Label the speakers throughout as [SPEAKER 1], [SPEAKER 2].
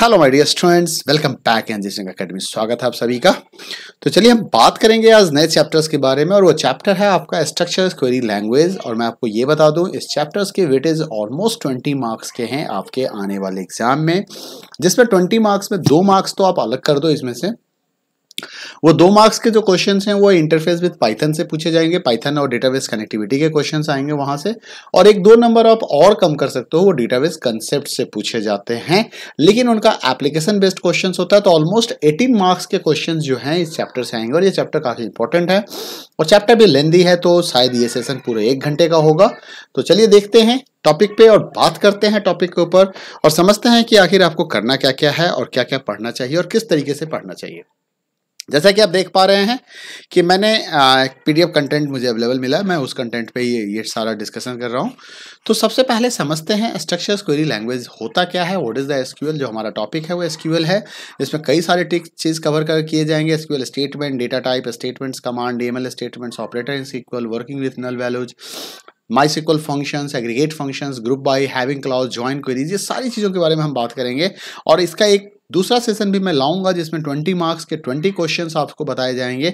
[SPEAKER 1] Hello my dear students welcome back N G Singh academy स्वागत है आप सभी का तो चलिए हम बात करेंगे आज नए चैप्टर्स के बारे में और वो चैप्टर है आपका स्ट्रक्चर्स क्वेरी लैंग्वेज और मैं आपको ये बता दूं इस चैप्टर्स के वेटेज ऑलमोस्ट ट्वेंटी मार्क्स के हैं आपके आने वाले एग्जाम में जिसमें ट्वेंटी मार्क्स में दो मार्क्स तो आप अलग कर दो इसमें से वो दो मार्क्स के जो क्वेश्चंस हैं वो इंटरफेस विद पाइथन से पूछे जाएंगे पाइथन और डेटाबेस कनेक्टिविटी के क्वेश्चंस आएंगे वहां से और एक दो नंबर आप और कम कर सकते हो वो डेटाबेस कंसेप्ट से पूछे जाते हैं लेकिन उनका एप्लीकेशन बेस्ड क्वेश्चन होता है तो ऑलमोस्ट एटीन मार्क्स के क्वेश्चन जो है इस चैप्टर से आएंगे और ये चैप्टर काफ़ी इंपॉर्टेंट है और चैप्टर भी लेंदी है तो शायद ये सेशन पूरे एक घंटे का होगा तो चलिए देखते हैं टॉपिक पे और बात करते हैं टॉपिक के ऊपर और समझते हैं कि आखिर आपको करना क्या क्या है और क्या क्या पढ़ना चाहिए और किस तरीके से पढ़ना चाहिए जैसा कि आप देख पा रहे हैं कि मैंने पीडीएफ कंटेंट मुझे अवेलेबल मिला मैं उस कंटेंट पे ये ये सारा डिस्कशन कर रहा हूँ तो सबसे पहले समझते हैं स्ट्रक्चर्स क्वेरी लैंग्वेज होता क्या है व्हाट इज़ द एसक्यूएल जो हमारा टॉपिक है वो एसक्यूएल है इसमें कई सारे चीज़ कवर कर किए जाएंगे SQL statement data type statements command DML statements operator in sequel working with null values sequel function aggregate function group by having clause join queries ये सारी चीज़ों के बारे में हम बात करेंगे और इसका एक दूसरा सेशन भी मैं लाऊंगा जिसमें ट्वेंटी मार्क्स के ट्वेंटी क्वेश्चन आपको बताए जाएंगे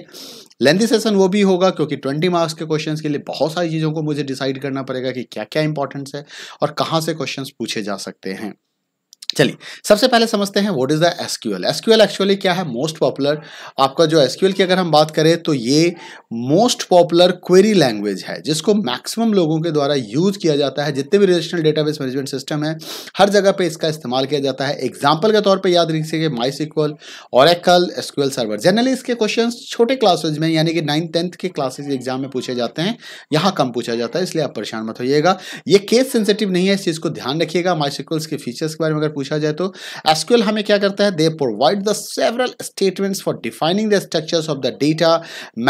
[SPEAKER 1] लेंथी सेशन वो भी होगा क्योंकि ट्वेंटी मार्क्स के क्वेश्चन के लिए बहुत सारी चीज़ों को मुझे डिसाइड करना पड़ेगा कि क्या क्या इंपॉर्टेंस है और कहाँ से क्वेश्चन पूछे जा सकते हैं चलिए सबसे पहले समझते हैं what is the SQL SQL actually क्या है मोस्ट पॉपुलर आपका जो एसक्यूएल की अगर हम बात करें तो ये मोस्ट पॉपुलर क्वेरी लैंग्वेज है जिसको मैक्सिमम लोगों के द्वारा यूज किया जाता है जितने भी रिलेशनल डेटाबेस मैनेजमेंट सिस्टम है हर जगह पे इसका इस्तेमाल किया जाता है एग्जाम्पल के तौर पर याद रखिए माई सिक्वल और एसक्यूएल सर्वर जनरली इसके क्वेश्चन छोटे क्लासेज में यानी कि नाइन्थ टेंथ के क्लासेज एग्जाम में पूछे जाते हैं यहाँ कम पूछा जाता है इसलिए आप परेशान मत होइएगा ये केस सेंसिटिव नहीं है इस चीज़ को ध्यान रखिएगा माई सिक्वल्स के फीचर्स के बारे में अगर पूछा जाए तो एसक्यूएल हमें क्या करता है they provide the several statements for defining the structures of the data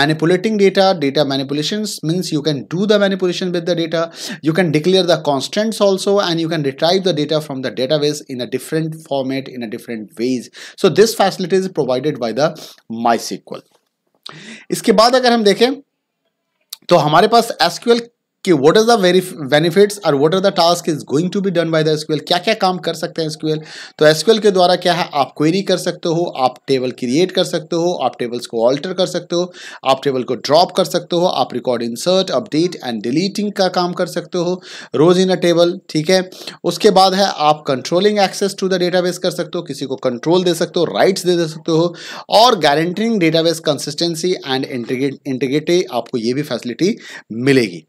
[SPEAKER 1] manipulating data data manipulation means you can do the manipulation with the data you can declare the constants also and you can retrieve the data from the database in a different format in a different ways so this facility is provided by the mysql इसके बाद अगर हम देखें तो हमारे पास SQL कि what is the very benefits और what are the task is going to be done by the SQL क्या क्या काम कर सकते हैं एसक्यूएल तो एसक्यूएल के द्वारा क्या है आप क्वेरी कर सकते हो आप टेबल क्रिएट कर सकते हो आप टेबल्स को ऑल्टर कर सकते हो आप टेबल को ड्रॉप कर सकते हो आप record insert update and deleting का काम कर सकते हो रोज इन अ टेबल ठीक है उसके बाद है आप controlling access to the database कर सकते हो किसी को कंट्रोल दे सकते हो राइट्स दे, दे सकते हो और guaranteeing database consistency and integrative आपको ये भी फैसिलिटी मिलेगी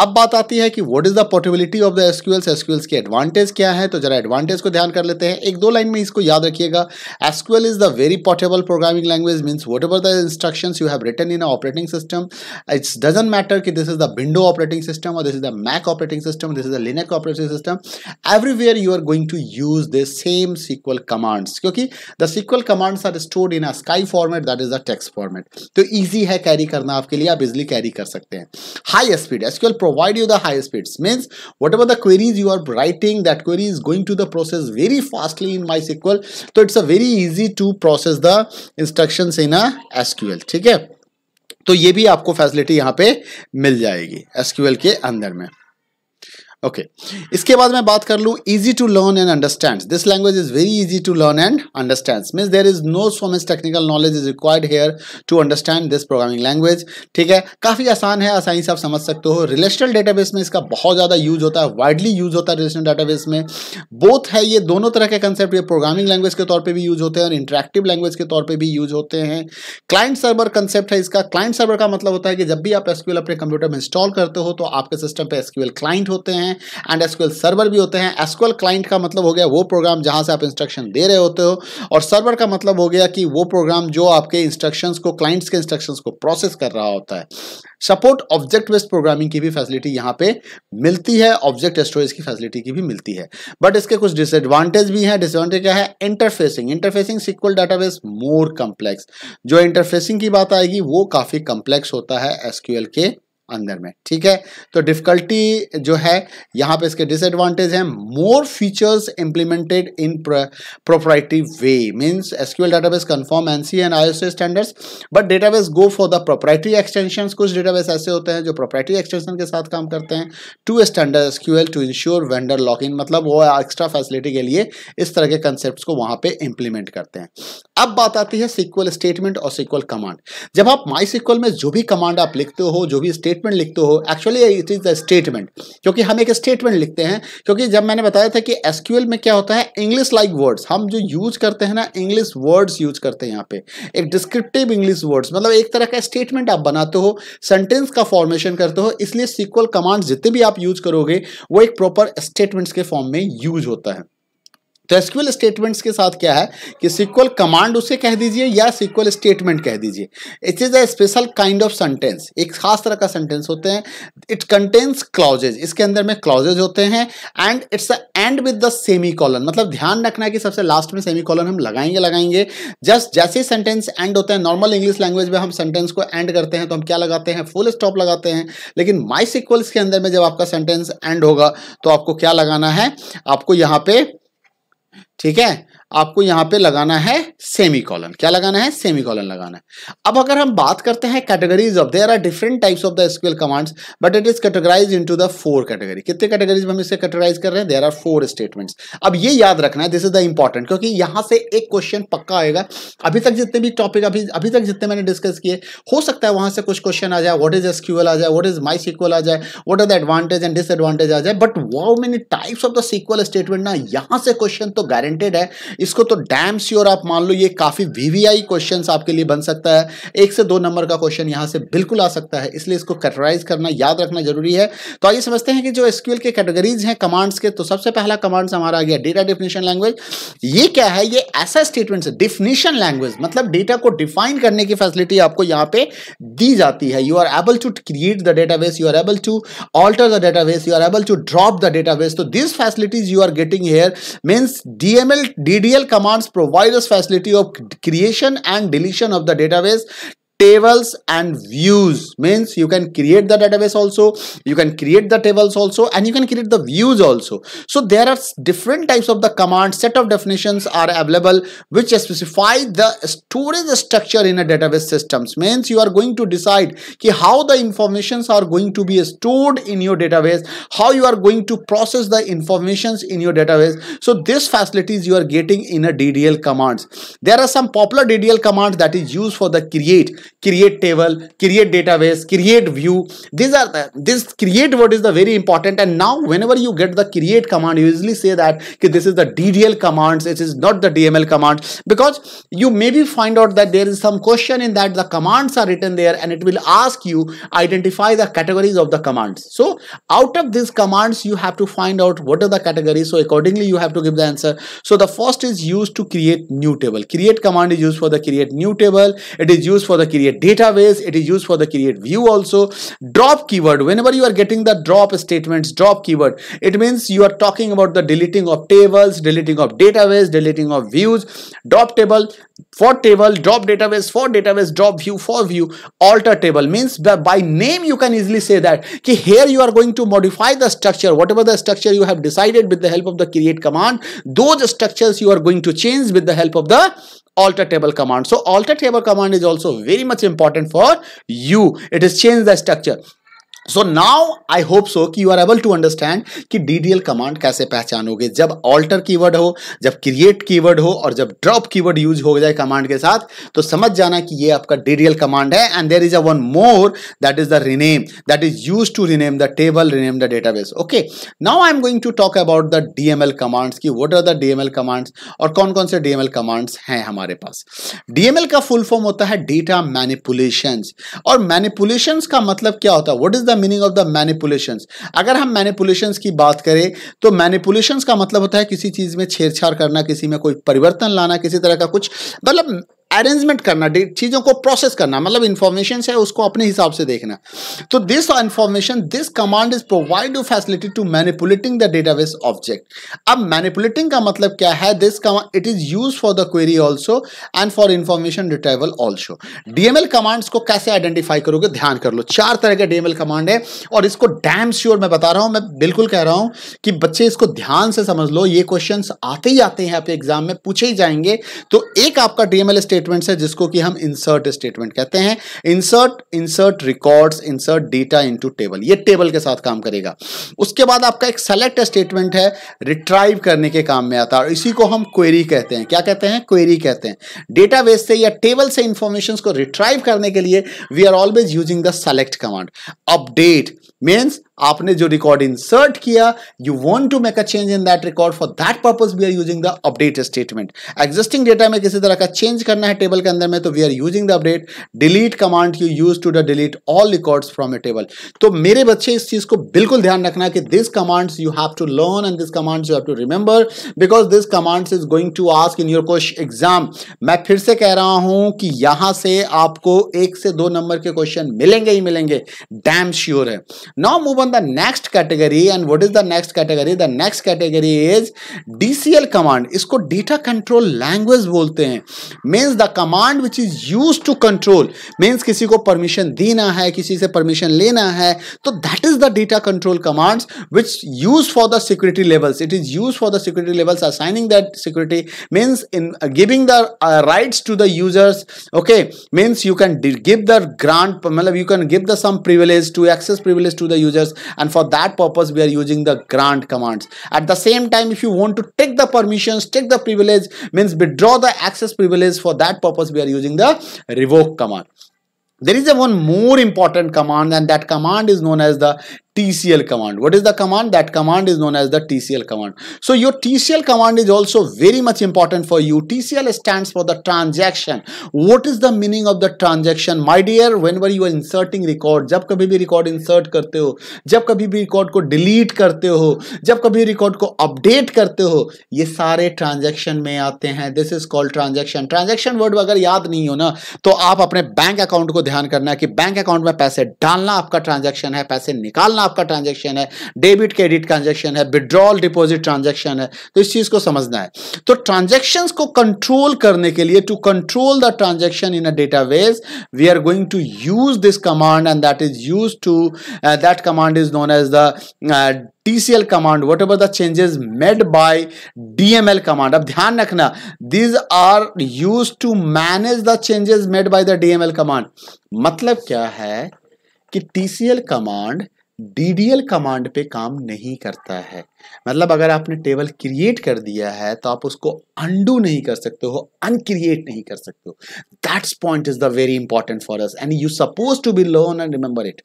[SPEAKER 1] अब बात आती है कि what is the portability of the SQLs SQLs के एडवांटेज क्या है तो जरा एडवांटेज को ध्यान कर लेते हैं एक दो लाइन में इसको याद रखिएगा SQL is the very portable programming language means whatever the instruction you have written in operating system it's doesn't matter कि this is the window operating system और this is the Mac operating system this is the Linux operating system everywhere you are going to use the same SQL commands क्योंकि the SQL commands are stored in ASCII format that is the text format तो easy है carry करना आपके लिए आप easily carry कर सकते हैं high speed SQL provide you the high speeds. Means whatever the queries you are writing, that query is going to the process very fastly in MySQL. So it's a very easy to process the instructions in a SQL. ठीक है तो ये भी आपको facility यहाँ पे मिल जाएगी SQL के अंदर में ओके okay. इसके बाद मैं बात कर लूँ easy to learn and understand this language is very easy to learn and understand mean there is no so much technical knowledge is required here to understand this programming language ठीक है काफ़ी आसान है आसानी से आप समझ सकते हो रिलेशनल डेटाबेस में इसका बहुत ज़्यादा यूज होता है वाइडली यूज होता है रिलेशनल डेटाबेस में बोथ है ये दोनों तरह के कंसेप्ट प्रोग्रामिंग लैंग्वेज के तौर पर भी यूज होते हैं और इंटरेक्टिव लैंग्वेज के तौर पर भी यूज होते हैं क्लाइंट सर्वर कंसेप्ट है इसका क्लाइंट सर्वर का मतलब होता है कि जब भी आप एसक्यूएल अपने कंप्यूटर में इंस्टॉल करते हो तो आपके सिस्टम पर एसक्यूएल क्लाइंट होते हैं हैं एंड एसक्यूएल सर्वर भी होते हैं एसक्यूएल क्लाइंट का मतलब हो गया वो प्रोग्राम जहाँ से आप इंस्ट्रक्शन दे रहे होते हो और सर्वर का मतलब हो गया कि वो प्रोग्राम जो आपके इंस्ट्रक्शंस को क्लाइंट्स के इंस्ट्रक्शंस को प्रोसेस कर रहा होता है सपोर्ट ऑब्जेक्ट बेस्ड प्रोग्रामिंग की भी फैसिलिटी यहाँ पे मिलती है ऑब्जेक्ट स्टोरेज की फैसिलिटी की भी मिलती है बट इसके कुछ डिसएडवांटेज भी हैं डिसएडवांटेज क्या है interfacing interfacing SQL database more complex जो इंटरफेसिंग की बात आएगी वो काफ़ी कम्प्लेक्स होता है एसक्यूएल के अंदर में ठीक है तो डिफिकल्टी जो है यहाँ पे इसके डिसएडवांटेज है more features implemented in proprietary way means SQL database conform ANSI and ISO standards but database go for the proprietary extension कुछ डेटाबेस ऐसे होते हैं जो प्रोपराइटरी एक्सटेंशन के साथ काम करते हैं to standard SQL to ensure vendor lock in मतलब वो एक्स्ट्रा फैसिलिटी के लिए इस तरह के कंसेप्ट को वहां पे इंप्लीमेंट करते हैं अब बात आती है सिक्वल स्टेटमेंट और सिक्वल कमांड जब आप माई सिक्वल में जो भी कमांड आप लिखते हो जो भी स्टेट स्टेटमेंट लिखते हो actually it is the statement क्योंकि हम एक स्टेटमेंट लिखते हैं क्योंकि जब मैंने बताया था कि एसक्यूएल में क्या होता है इंग्लिश लाइक वर्ड्स हम जो यूज करते हैं ना इंग्लिश वर्ड्स यूज करते हैं यहाँ पे एक डिस्क्रिप्टिव इंग्लिश वर्ड्स मतलब एक तरह का स्टेटमेंट आप बनाते हो सेंटेंस का फॉर्मेशन करते हो इसलिए सिक्वल कमांड जितने भी आप यूज करोगे वो एक प्रॉपर स्टेटमेंट्स के फॉर्म में यूज होता है तो एसक्यूएल स्टेटमेंट्स के साथ क्या है कि सिक्वल कमांड उसे कह दीजिए या सिक्वल स्टेटमेंट कह दीजिए it is a special kind of sentence एक खास तरह का सेंटेंस होते हैं इट कंटेन्स क्लॉजेज इसके अंदर में क्लॉजेज होते हैं and it's a end with the semicolon मतलब ध्यान रखना है कि सबसे लास्ट में सेमी कॉलन हम लगाएंगे लगाएंगे जस्ट जैसे सेंटेंस एंड होते हैं नॉर्मल इंग्लिश लैंग्वेज में हम सेंटेंस को एंड करते हैं तो हम क्या लगाते हैं फुल स्टॉप लगाते हैं लेकिन माई सिक्वल्स के अंदर में जब आपका सेंटेंस एंड होगा तो आपको क्या लगाना है आपको यहाँ पे ठीक है आपको यहां पे लगाना है सेमी कॉलन क्या लगाना है सेमी कॉलन लगाना है अब अगर हम बात करते हैं categories of there are different types of the SQL commands but it is categorize into the four category कितने कैटेगरीज में हम इसे कैटेगराइज कर रहे हैं देर आर फोर स्टेटमेंट्स अब ये याद रखना है दिस इज द इंपॉर्टेंट क्योंकि यहां से एक क्वेश्चन पक्का आएगा अभी तक जितने भी टॉपिक अभी अभी तक जितने मैंने डिस्कस किए हो सकता है वहां से कुछ क्वेश्चन आ जाए वट इज एसक्यूएल आ जाए वट इज माई सिक्वल आ जाए what are the advantage and disadvantage आ जाए but how many types of the SQL statement ना यहाँ से क्वेश्चन तो गारंटेड है इसको तो डैम श्योर आप मान लो ये काफ़ी वीवीआई क्वेश्चन आपके लिए बन सकता है एक से दो नंबर का क्वेश्चन यहां से बिल्कुल आ सकता है इसलिए इसको कैटेगराइज करना याद रखना जरूरी है तो आइए समझते हैं कि जो एसक्यूएल के कैटेगरीज हैं कमांड्स के तो सबसे पहला कमांड्स हमारा आ गया डेटा डिफिनेशन लैंग्वेज ये क्या है ये ऐसा स्टेटमेंट है डिफिनेशन लैंग्वेज मतलब डेटा को डिफाइन करने की फैसिलिटी आपको यहां पर दी जाती है you are able to create the data you are able to alter the base you are able to drop the base तो this facilities you are getting here means DML D DL commands provide us facility of creation and deletion of the database, tables and views means you can create the database also you can create the tables also and you can create the views also so there are different types of the command set of definitions are available which specify the storage structure in a database systems means you are going to decide ki how the informations are going to be stored in your database how you are going to process the informations in your database so this facilities you are getting in a DDL commands there are some popular DDL commands that is used for the create create table, create database, create view. These are the, this create word is the very important. And now whenever you get the create command, you usually say that this is the DDL commands. It is not the DML command because you maybe find out that there is some question in that the commands are written there and it will ask you identify the categories of the commands. So out of these commands, you have to find out what are the categories. So accordingly, you have to give the answer. So the first is used to create new table. Create command is used for the create new table. It is used for the create database it is used for the create view also drop keyword whenever you are getting the drop statements drop keyword it means you are talking about the deleting of tables deleting of database deleting of views drop table for table, drop database, for database, drop view, for view, alter table means by name you can easily say that ki here you are going to modify the structure, whatever the structure you have decided with the help of the create command, those structures you are going to change with the help of the alter table command. So alter table command is also very much important for you. It is change the structure. So now I hope so कि you are able to understand कि DDL command कैसे पहचानोगे जब alter keyword हो जब create keyword हो और जब ड्रॉप कीवर्ड यूज हो जाए कमांड के साथ तो समझ जाना कि ये आपका डीडीएल कमांड है and there is a one more that is the rename that is use to rename the table rename the database okay now I am going to talk about the DML commands की what are the DML commands और कौन कौन से DML commands हैं हमारे पास DML का full form होता है डेटा मैनिपुलेशन और मैनिपुलेशन का मतलब क्या होता है what is the meaning of the manipulation अगर हम मैनिपुलेशन की बात करें तो मैनिपुलेशन का मतलब होता है किसी चीज़ में छेड़छाड़ करना किसी में कोई परिवर्तन लाना किसी तरह का कुछ मतलब अरेंजमेंट करना चीज़ों को प्रोसेस करना मतलब इंफॉर्मेशन है उसको अपने हिसाब से देखना तो this information this command is provide you facility to manipulating the database object अब मैनिपुलेटिंग का मतलब क्या है this command it is use for the query also and for information retrieval also DML commands को कैसे आइडेंटिफाई करोगे ध्यान कर लो चार तरह के डीएमएल कमांड है और इसको डैम श्योर मैं बता रहा हूं मैं बिल्कुल कह रहा हूं कि बच्चे इसको ध्यान से समझ लो ये क्वेश्चन आते ही आते हैं आपके एग्जाम में पूछे ही जाएंगे तो एक आपका डीएमएल स्टेट स्टेटमेंट्स है जिसको कि हम इंसर्ट स्टेटमेंट कहते हैं insert insert records insert data into table ये टेबल के साथ काम करेगा उसके बाद आपका एक सेलेक्ट स्टेटमेंट है रिट्राइव करने के काम में आता है और इसी को हम क्वेरी कहते हैं क्या कहते हैं क्वेरी कहते हैं डेटाबेस से या टेबल से इंफॉर्मेशन को रिट्राइव करने के लिए we are always using the select command update means आपने जो रिकॉर्ड इंसर्ट किया you want to make a change in that record for that purpose we are using the update statement existing data में किसी तरह का change करना है table के अंदर में तो we are using the update delete command you use to the delete all record from a table तो मेरे बच्चे इस चीज को बिल्कुल ध्यान रखना कि this commands you have to learn and this commands you have to remember because this commands is going to ask in your question exam मैं फिर से कह रहा हूं कि यहां से आपको एक से दो नंबर के क्वेश्चन मिलेंगे ही मिलेंगे डैम श्योर है Now move on the next category and what is the next category? The next category is DCL command. इसको data control language बोलते हैं means the command which is used to control means किसी को permission देना है किसी से permission लेना है तो that is the data control commands which used for the security levels. It is used for the security levels assigning that security means in uh, giving the uh, rights to the users okay means you can give the grant मतलब you can give the some privilege to access privilege to the users and for that purpose we are using the grant commands at the same time if you want to take the permissions take the privilege means withdraw the access privilege for that purpose we are using the revoke command there is a one more important command and that command is known as the TCL command. What is the command? That command is known as the TCL command. So your TCL command is also very much important for you. TCL stands for the transaction. What is the meaning of the transaction? My dear, whenever you are inserting record, जब कभी भी record insert करते हो जब कभी भी record को delete करते हो जब कभी record को update करते हो ये सारे transaction में आते हैं This is called transaction. Transaction word अगर याद नहीं हो ना तो आप अपने bank account को ध्यान करना है कि bank account में पैसे डालना आपका transaction है पैसे निकालना आपका ट्रांजेक्शन है डेबिट क्रेडिट ट्रांजेक्शन है विड्रॉल डिपोजिट ट्रांजेक्शन है तो इस चीज को समझना है तो ट्रांजेक्शन को कंट्रोल करने के लिए to control the transaction in a database we are going to use this command and that is use to that command is known as the TCL command, whatever the changes made by DML command. अब ध्यान रखना these are used to manage the changes made by the DML command. मतलब क्या है कि TCL command D command पे काम नहीं करता है मतलब अगर आपने टेबल क्रिएट कर दिया है तो आप उसको अंडू नहीं कर सकते हो अनक्रिएट नहीं कर सकते हो that's point is the very important for us and you suppose to be learn and remember it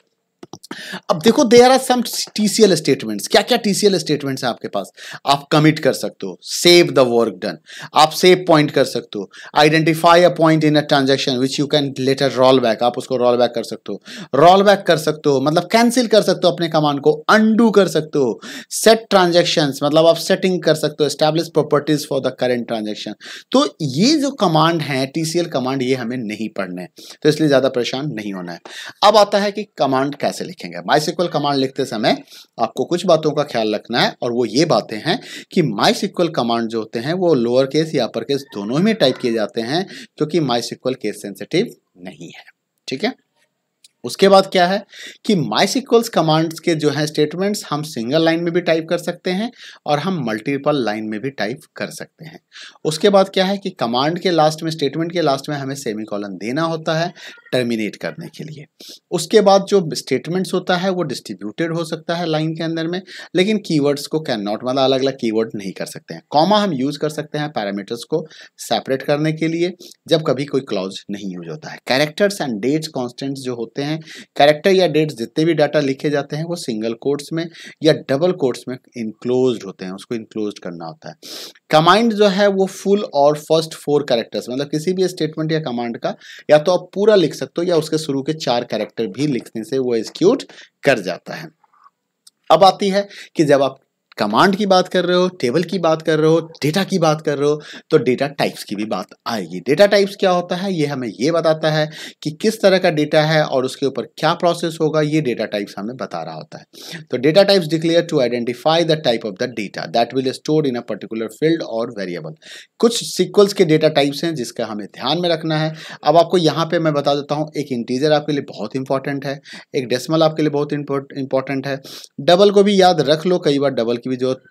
[SPEAKER 1] अब देखो there are some TCL statements क्या क्या टीसीएल स्टेटमेंट्स है आपके पास आप कमिट कर सकते हो सेव द वर्क डन आप सेव पॉइंट कर सकते हो identify a point in a transaction which you can later roll back आप उसको रोल बैक कर सकते हो रोल बैक कर सकते हो मतलब कैंसिल कर सकते हो अपने कमान को अंडू कर सकते हो सेट ट्रांजेक्शन मतलब आप सेटिंग कर सकते हो establish properties for the current transaction तो ये जो कमांड है टीसीएल कमांड ये हमें नहीं पढ़ने हैं तो इसलिए ज़्यादा परेशान नहीं होना है अब आता है कि कमांड कैसे कैसे लिखेंगे माई कमांड लिखते समय आपको कुछ बातों का ख्याल रखना है और वो ये बातें हैं कि माई कमांड जो होते हैं वो लोअर केस या अपर केस दोनों ही में टाइप किए जाते हैं क्योंकि माई केस सेंसिटिव नहीं है ठीक है उसके बाद क्या है कि माइसिक्वल्स कमांड्स के जो है स्टेटमेंट्स हम सिंगल लाइन में भी टाइप कर सकते हैं और हम मल्टीपल लाइन में भी टाइप कर सकते हैं उसके बाद क्या है कि कमांड के लास्ट में स्टेटमेंट के लास्ट में हमें सेमी कॉलन देना होता है टर्मिनेट करने के लिए उसके बाद जो स्टेटमेंट्स होता है वो डिस्ट्रीब्यूटेड हो सकता है लाइन के अंदर में लेकिन की को कैन नॉट मतलब अलग अलग की नहीं कर सकते हैं कॉमा हम यूज़ कर सकते हैं पैरामीटर्स को सेपरेट करने के लिए जब कभी कोई क्लॉज नहीं यूज होता है कैरेक्टर्स एंड डेट्स कॉन्स्टेंट्स जो होते हैं हैं कैरेक्टर या डेट्स जितने भी डाटा लिखे जाते हैं वो सिंगल कोर्ट्स में या डबल कोर्ट्स में इनक्लोज होते हैं उसको इनक्लोज करना होता है कमांड जो है वो फुल और फर्स्ट फोर कैरेक्टर्स मतलब किसी भी स्टेटमेंट या कमांड का या तो आप पूरा लिख सकते हो या उसके शुरू के चार कैरेक्टर भी लिखने से वो एक्सक्यूट कर जाता है अब आती है कि जब आप कमांड की बात कर रहे हो टेबल की बात कर रहे हो डेटा की बात कर रहे हो तो डेटा टाइप्स की भी बात आएगी डेटा टाइप्स क्या होता है ये हमें ये बताता है कि किस तरह का डेटा है और उसके ऊपर क्या प्रोसेस होगा ये डेटा टाइप्स हमें बता रहा होता है तो data types declare to identify the type of the data that will store in a particular field और वेरिएबल कुछ सिक्वल्स के डेटा टाइप्स हैं जिसका हमें ध्यान में रखना है अब आपको यहाँ पर मैं बता देता हूँ एक इंटीजर आपके लिए बहुत इंपॉर्टेंट है एक डेस्मल आपके लिए बहुत इंपॉर्टेंट है डबल को भी याद रख लो कई बार डबल की भी जरूरत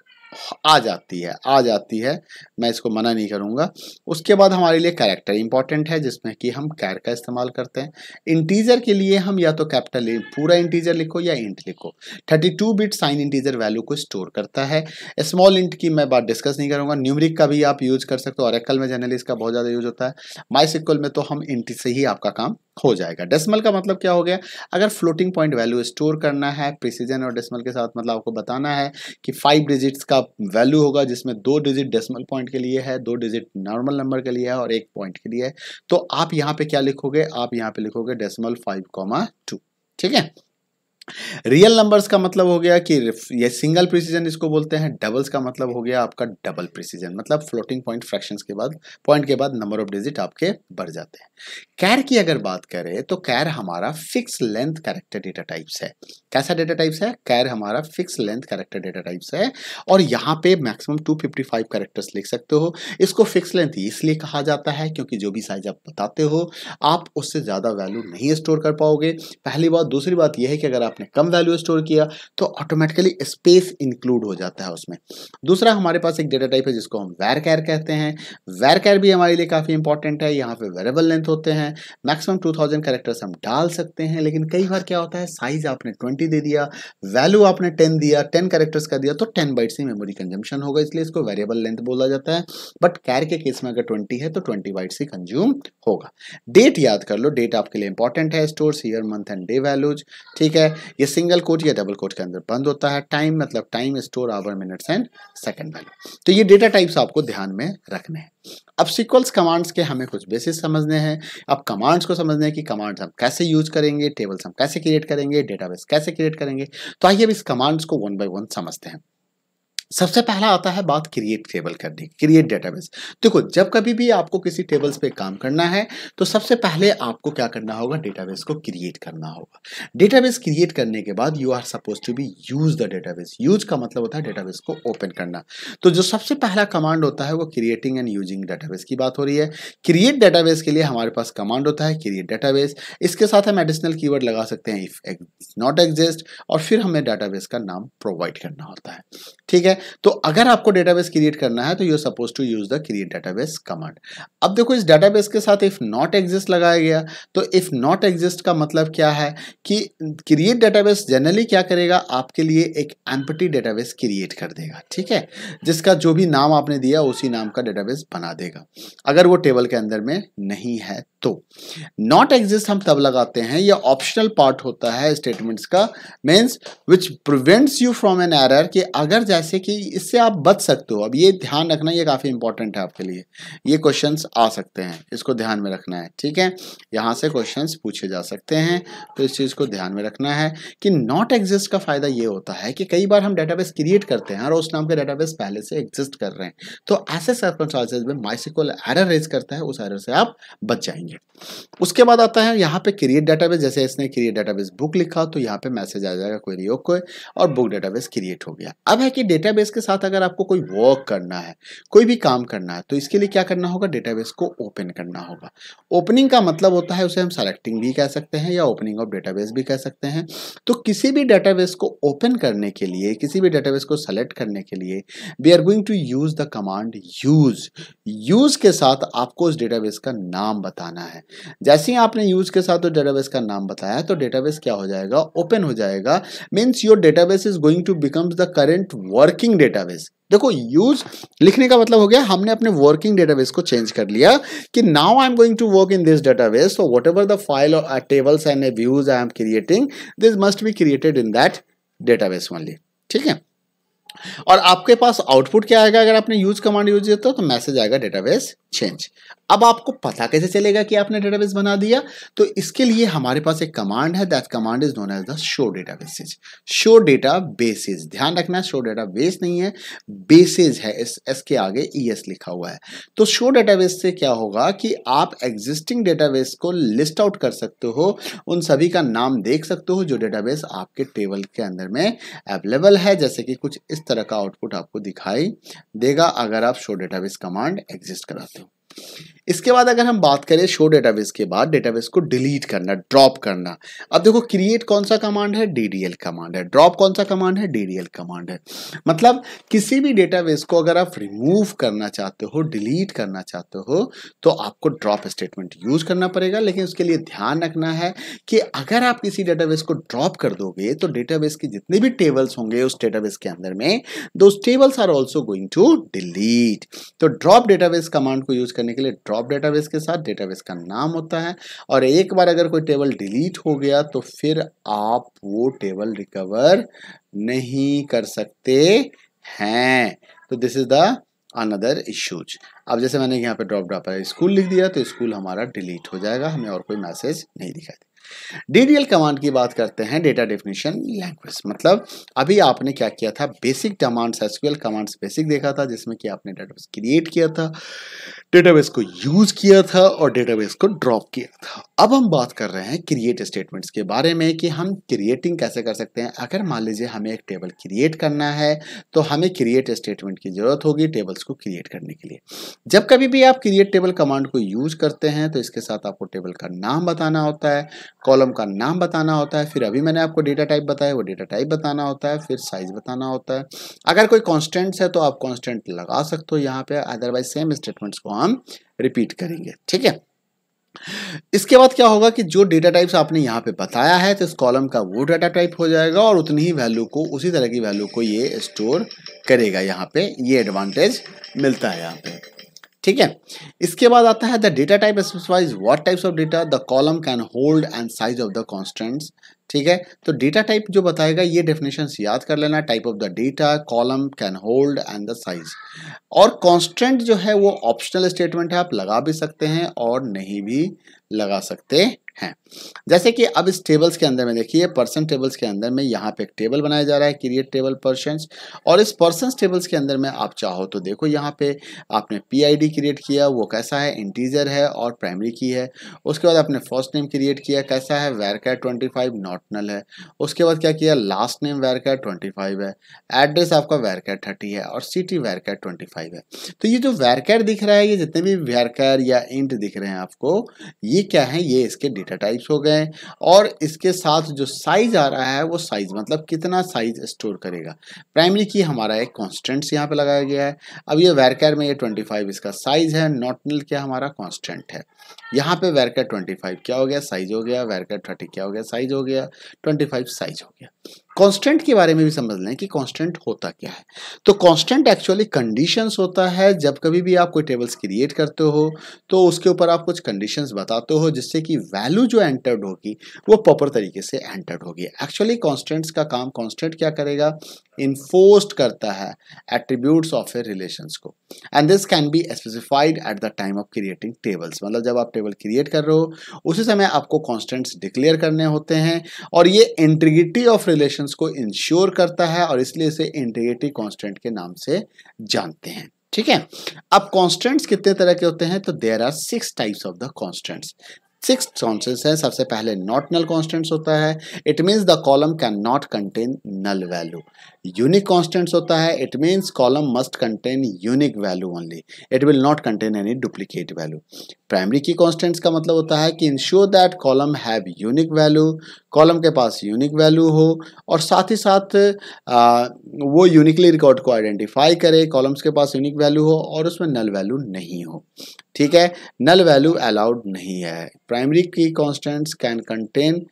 [SPEAKER 1] आ जाती है आ जाती है मैं इसको मना नहीं करूँगा उसके बाद हमारे लिए कैरेक्टर इंपॉर्टेंट है जिसमें कि हम कैर का इस्तेमाल करते हैं इंटीजर के लिए हम या तो कैपिटल पूरा इंटीजर लिखो या इंट लिखो 32 बिट साइन इंटीजर वैल्यू को स्टोर करता है स्मॉल इंट की मैं बात डिस्कस नहीं करूँगा न्यूमरिक का भी आप यूज़ कर सकते हो और में जनरली इसका बहुत ज़्यादा यूज होता है माइसिक्वल में तो हम इंट से ही आपका काम हो जाएगा डेसिमल का मतलब क्या हो गया अगर फ्लोटिंग पॉइंट वैल्यू स्टोर करना है प्रिसीजन और डेसिमल के साथ मतलब आपको बताना है कि फाइव डिजिट्स का वैल्यू होगा जिसमें दो डिजिट डेसिमल पॉइंट के लिए है दो डिजिट नॉर्मल नंबर के लिए है और एक पॉइंट के लिए है तो आप यहाँ पे क्या लिखोगे आप यहाँ पे लिखोगे डेसिमल फाइव कॉमा टू ठीक है रियल नंबर्स का मतलब हो गया कि ये सिंगल प्रिसीजन इसको बोलते हैं डबल्स का मतलब हो गया आपका डबल प्रिसीजन मतलब फ्लोटिंग पॉइंट फ्रैक्शंस के बाद पॉइंट के बाद नंबर ऑफ डिजिट आपके बढ़ जाते हैं कैर की अगर बात करें तो कैर हमारा fix length character data types है कैसा डेटा टाइप्स है कैर हमारा fix length character data types है और यहाँ पे मैक्सिमम फाइव कैरेक्टर्स लिख सकते हो इसको फिक्स लेंथ इसलिए कहा जाता है क्योंकि जो भी साइज आप बताते हो आप उससे ज़्यादा वैल्यू नहीं स्टोर कर पाओगे पहली बात दूसरी बात यह है कि अगर आप आपने कम वैल्यू स्टोर किया तो ऑटोमेटिकली स्पेस इंक्लूड हो जाता है उसमें दूसरा हमारे पास एक डेटा टाइप है जिसको हम वेर कैर कहते हैं वेर कैर भी हमारे लिए काफ़ी इंपॉर्टेंट है यहाँ पे वेरेबल लेंथ होते हैं मैक्सिमम 2000 कैरेक्टर्स हम डाल सकते हैं लेकिन कई बार क्या होता है साइज आपने ट्वेंटी दे दिया वैल्यू आपने टेन दिया टेन कैरेक्टर्स का दिया तो टेन बाइट से मेमोरी कंजम्पशन होगा इसलिए इसको वेरेबल लेंथ बोला जाता है बट कैर के केस में अगर ट्वेंटी है तो ट्वेंटी बाइट से कंज्यूम होगा डेट याद कर लो डेट आपके लिए इंपॉर्टेंट है stores year month and day values ठीक है ये सिंगल कोट या डबल कोट के अंदर बंद होता है टाइम मतलब time store hour minutes and second value तो ये डेटा टाइप्स आपको ध्यान में रखने हैं अब सिक्वल्स कमांड्स के हमें कुछ बेसिस समझने हैं अब कमांड्स को समझने हैं कि कमांड्स हम कैसे यूज करेंगे टेबल्स हम कैसे क्रिएट करेंगे डेटाबेस कैसे क्रिएट करेंगे तो आइए अब इस कमांड्स को वन बाई वन समझते हैं सबसे पहला आता है बात क्रिएट टेबल करने की क्रिएट डेटाबेस देखो जब कभी भी आपको किसी टेबल्स पे काम करना है तो सबसे पहले आपको क्या करना होगा डेटाबेस को क्रिएट करना होगा डेटाबेस क्रिएट करने के बाद you are suppose to be use the database use का मतलब होता है डेटाबेस को ओपन करना तो जो सबसे पहला कमांड होता है वो क्रिएटिंग एंड यूजिंग डेटाबेस की बात हो रही है क्रिएट डेटाबेस के लिए हमारे पास कमांड होता है क्रिएट डेटाबेस इसके साथ हम एडिशनल कीवर्ड लगा सकते हैं इफ नॉट एग्जिस्ट और फिर हमें डेटाबेस का नाम प्रोवाइड करना होता है ठीक है तो अगर आपको डेटाबेस क्रिएट करना है तो you suppose to use the create database command अब देखो इस डेटाबेस के साथ इफ नॉट एग्जिस्ट लगाया गया तो इफ नॉट एग्जिस्ट का मतलब क्या है कि क्रिएट डेटाबेस जनरली क्या करेगा आपके लिए एक एम्पटी डेटाबेस क्रिएट कर देगा ठीक है जिसका जो भी नाम आपने दिया उसी नाम का डेटाबेस बना देगा अगर वो टेबल के अंदर में नहीं है तो नॉट एग्जिस्ट हम तब लगाते हैं या ऑप्शनल पार्ट होता है स्टेटमेंट्स का means which prevents you from an error कि अगर जैसे कि कि इससे आप बच सकते हो अब ये ध्यान रखना ये काफ़ी इंपॉर्टेंट है आपके लिए ये क्वेश्चन आ सकते हैं इसको ध्यान में रखना है ठीक है यहाँ से क्वेश्चन पूछे जा सकते हैं तो इस चीज़ को ध्यान में रखना है कि नॉट एग्जिस्ट का फ़ायदा ये होता है कि कई बार हम डेटाबेस क्रिएट करते हैं और उस नाम के डेटाबेस पहले से एग्जिस्ट कर रहे हैं तो ऐसे सर्कमस्टांसेज में माइसिकल एरर रेज करता है उस एरर से आप बच जाएंगे उसके बाद आता है यहाँ पे क्रिएट डेटाबेस जैसे इसने क्रिएट डेटाबेस बुक लिखा तो यहाँ पे मैसेज आ जाएगा क्वेरी ओके और बुक डेटाबेस क्रिएट हो गया अब है कि डेटाबेस डेटाबेस के साथ अगर आपको कोई वर्क करना है कोई भी काम करना है तो इसके लिए क्या करना होगा डेटाबेस को ओपन करना होगा ओपनिंग का मतलब होता है उसे हम सेलेक्टिंग भी कह सकते हैं या ओपनिंग ऑफ डेटाबेस भी कह सकते हैं तो किसी भी डेटाबेस को ओपन करने के लिए किसी भी डेटाबेस को सेलेक्ट करने के लिए we are going to use the command use use के साथ आपको उस डेटाबेस का नाम बताना है जैसे ही आपने यूज़ के साथ डेटाबेस का नाम बताया तो डेटाबेस क्या हो जाएगा ओपन हो जाएगा means your database is going to becomes the current work working database देखो यूज लिखने का मतलब हो गया हमने अपने वर्किंग डेटाबेस को चेंज कर लिया कि now I am going to work in this database so whatever the file और tables and views I am creating this must be created in that database only ठीक है और आपके पास output क्या आएगा अगर आपने यूज कमांड यूज किया तो मैसेज तो आएगा डेटाबेस चेंज अब आपको पता कैसे चलेगा कि आपने डेटाबेस बना दिया तो इसके लिए हमारे पास एक कमांड है that command is known as the show databases show databases ध्यान रखना शो डेटा बेस नहीं है बेसिस है इस एस के आगे ई एस लिखा हुआ है तो शो डेटाबेस से क्या होगा कि आप एग्जिस्टिंग डेटाबेस को लिस्ट आउट कर सकते हो उन सभी का नाम देख सकते हो जो डेटाबेस आपके टेबल के अंदर में अवेलेबल है जैसे कि कुछ इस तरह तरह का आउटपुट आपको दिखाई देगा अगर आप शो डेटाबेस कमांड एग्जिस्ट कराते हो इसके बाद अगर हम बात करें शो डेटाबेस के बाद डेटाबेस को डिलीट करना ड्रॉप करना अब देखो क्रिएट कौन सा कमांड है डीडीएल कमांड है ड्रॉप कौन सा कमांड है डीडीएल कमांड है मतलब किसी भी डेटाबेस को अगर आप रिमूव करना चाहते हो डिलीट करना चाहते हो तो आपको ड्रॉप स्टेटमेंट यूज करना पड़ेगा लेकिन उसके लिए ध्यान रखना है कि अगर आप किसी डेटाबेस को ड्रॉप कर दोगे तो डेटाबेस के जितने भी टेबल्स होंगे उस डेटाबेस के अंदर में दो tables are also going to delete तो ड्रॉप डेटाबेस कमांड को यूज करने के लिए ड्रॉप जॉब डेटाबेस के साथ डेटाबेस का नाम होता है और एक बार अगर कोई टेबल डिलीट हो गया तो फिर आप वो टेबल रिकवर नहीं कर सकते हैं तो this is the another issues अब जैसे मैंने यहाँ पे ड्रॉप ड्रॉप स्कूल लिख दिया तो स्कूल हमारा डिलीट हो जाएगा हमें और कोई मैसेज नहीं दिखाई डीडीएल कमांड की बात करते हैं डेटा डेफिनेशन लैंग्वेज मतलब अभी आपने क्या किया था basic commands SQL commands basic देखा था जिसमें कि आपने डेटाबेस क्रिएट किया था डेटाबेस को यूज किया था और डेटाबेस को ड्रॉप किया था अब हम बात कर रहे हैं क्रिएट स्टेटमेंट्स के बारे में कि हम क्रिएटिंग कैसे कर सकते हैं अगर मान लीजिए हमें एक टेबल क्रिएट करना है तो हमें क्रिएट स्टेटमेंट की जरूरत होगी टेबल्स को क्रिएट करने के लिए जब कभी भी आप क्रिएट टेबल कमांड को यूज करते हैं तो इसके साथ आपको टेबल का नाम बताना होता है कॉलम का नाम बताना होता है फिर अभी मैंने आपको डेटा टाइप बताया वो डेटा टाइप बताना होता है फिर साइज बताना होता है अगर कोई कॉन्स्टेंट्स है तो आप कॉन्स्टेंट लगा सकते हो यहाँ पे अदरवाइज सेम स्टेटमेंट्स को हम रिपीट करेंगे ठीक है इसके बाद क्या होगा कि जो डेटा टाइप्स आपने यहाँ पे बताया है तो इस कॉलम का वो डेटा टाइप हो जाएगा और उतनी ही वैल्यू को उसी तरह की वैल्यू को ये स्टोर करेगा यहाँ पे ये एडवांटेज मिलता है यहाँ पे ठीक है इसके बाद आता है the data type specifies what types of data the column can hold and size of the constants ठीक है तो डेटा टाइप जो बताएगा ये डेफिनेशन याद कर लेना type of the data column can hold and the size और कॉन्स्टेंट जो है वो ऑप्शनल स्टेटमेंट है आप लगा भी सकते हैं और नहीं भी लगा सकते हैं जैसे कि अब इस टेबल्स के अंदर में देखिए पर्सन टेबल्स के अंदर में यहाँ पे एक टेबल बनाया जा रहा है क्रिएट टेबल पर्सन और इस पर्सन टेबल्स के अंदर में आप चाहो तो देखो यहाँ पे आपने पी क्रिएट किया वो कैसा है इंटीजर है और प्राइमरी की है उसके बाद आपने फर्स्ट नेम क्रिएट किया कैसा है वैरकैट ट्वेंटी फाइव नॉटनल है उसके बाद क्या किया लास्ट नेम वैरकैट ट्वेंटी है एड्रेस आपका वैरकैट थर्टी है और सिटी वैरकैट ट्वेंटी है तो ये जो वैरकैट दिख रहा है ये जितने भी वैरकैट या इंट दिख रहे हैं आपको ये क्या है ये इसके डेटा टाइप टाइप्स हो गए और इसके साथ जो साइज आ रहा है वो साइज मतलब कितना साइज स्टोर करेगा प्राइमरी की हमारा एक कॉन्स्टेंट्स यहाँ पे लगाया गया है अब ये वैरकैर में ये 25 इसका साइज है नॉटनल क्या हमारा कॉन्स्टेंट है यहाँ पे वेर का ट्वेंटी फाइव क्या हो गया साइज हो गया वेर का थर्टी क्या हो गया साइज हो गया ट्वेंटी फाइव साइज हो गया कांस्टेंट के बारे में भी समझ लें कि कांस्टेंट होता क्या है तो कांस्टेंट एक्चुअली कंडीशंस होता है जब कभी भी आप कोई टेबल्स क्रिएट करते हो तो उसके ऊपर आप कुछ कंडीशंस बताते हो जिससे कि वैल्यू जो एंटर्ड होगी वो प्रॉपर तरीके से एंटर्ड होगी एक्चुअली कॉन्स्टेंट्स का काम कॉन्स्टेंट क्या करेगा इन्फोर्स्ड करता है एट्रीब्यूट्स ऑफ ए रिलेशन को and this can be specified at the time of creating tables मतलब जब आप टेबल क्रिएट कर रहे हो उसी समय आपको कॉन्स्टेंट्स डिक्लेयर करने होते हैं और ये इंटीग्रिटी ऑफ रिलेशन को इंश्योर करता है और इसलिए इसे इंटीग्रिटी कॉन्स्टेंट के नाम से जानते हैं ठीक है अब कॉन्स्टेंट्स कितने तरह के होते हैं तो there are six types of the constants six constants हैं सबसे पहले नॉट नल कॉन्स्टेंट्स होता है it means the column can not contain null value unique constants होता है it means column must contain unique value only it will not contain any duplicate value primary key constants का मतलब होता है कि ensure that column have unique value column के पास unique value हो और साथ ही साथ आ, वो यूनिकली रिकॉर्ड को आइडेंटिफाई करे कॉलम्स के पास यूनिक वैल्यू हो और उसमें नल वैल्यू नहीं हो ठीक है नल वैल्यू अलाउड नहीं है primary key constants can contain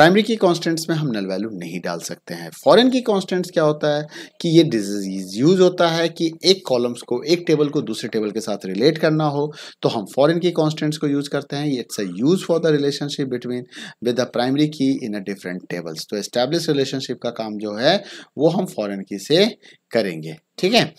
[SPEAKER 1] primary key constants में हम नल वैल्यू नहीं डाल सकते हैं फॉरेन की कांस्टेंट्स क्या होता है कि ये डिजीज यूज होता है कि एक कॉलम्स को एक टेबल को दूसरे टेबल के साथ रिलेट करना हो तो हम फॉरेन की कांस्टेंट्स को यूज करते हैं it's a use for the relationship between with the primary key in a different tables तो एस्टेब्लिश रिलेशनशिप का काम जो है वो हम फॉरन की से करेंगे ठीक है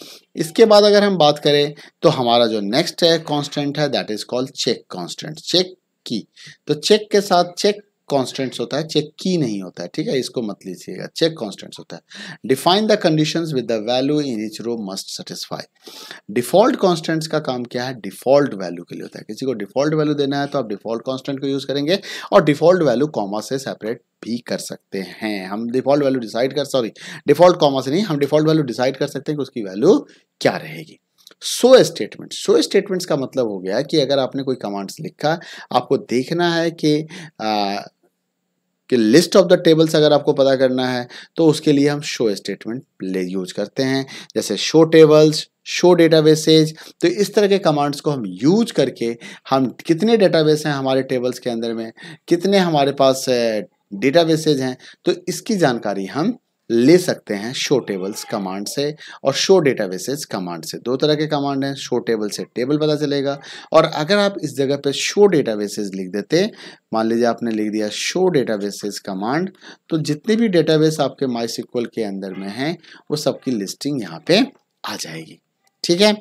[SPEAKER 1] इसके बाद अगर हम बात करें तो हमारा जो नेक्स्ट है कॉन्स्टेंट है that is called check constant check की तो चेक के साथ चेक कॉन्स्टेंट्स होता है चेक की नहीं होता है ठीक है इसको मत लीजिएगा चेक कॉन्स्टेंट्स होता है define the condition with the value in each row must satisfy default constants का काम क्या है डिफॉल्ट वैल्यू के लिए होता है किसी को डिफॉल्ट वैल्यू देना है तो आप डिफॉल्ट कॉन्स्टेंट को यूज करेंगे और डिफॉल्ट वैल्यू कॉमा से सेपरेट भी कर सकते हैं हम डिफॉल्ट वैल्यू डिसाइड कर सॉरी डिफॉल्ट कॉमा से नहीं हम डिफॉल्ट वैल्यू डिसाइड कर सकते हैं कि उसकी वैल्यू क्या रहेगी सो स्टेटमेंट सो स्टेटमेंट्स का मतलब हो गया कि अगर आपने कोई कमांड्स लिखा आपको देखना है कि आ, कि लिस्ट ऑफ द टेबल्स अगर आपको पता करना है तो उसके लिए हम शो स्टेटमेंट ले यूज करते हैं जैसे शो टेबल्स शो डेटाबेसेज तो इस तरह के कमांड्स को हम यूज करके हम कितने डेटाबेस हैं हमारे टेबल्स के अंदर में कितने हमारे पास डेटाबेसेज हैं तो इसकी जानकारी हम ले सकते हैं शो टेबल्स कमांड से और शो डेटाबेसेस कमांड से दो तरह के कमांड हैं शो टेबल से टेबल पता चलेगा और अगर आप इस जगह पे शो डेटाबेसेस लिख देते मान लीजिए आपने लिख दिया शो डेटाबेसेस कमांड तो जितने भी डेटाबेस आपके माई के अंदर में हैं वो सबकी लिस्टिंग यहाँ पे आ जाएगी ठीक है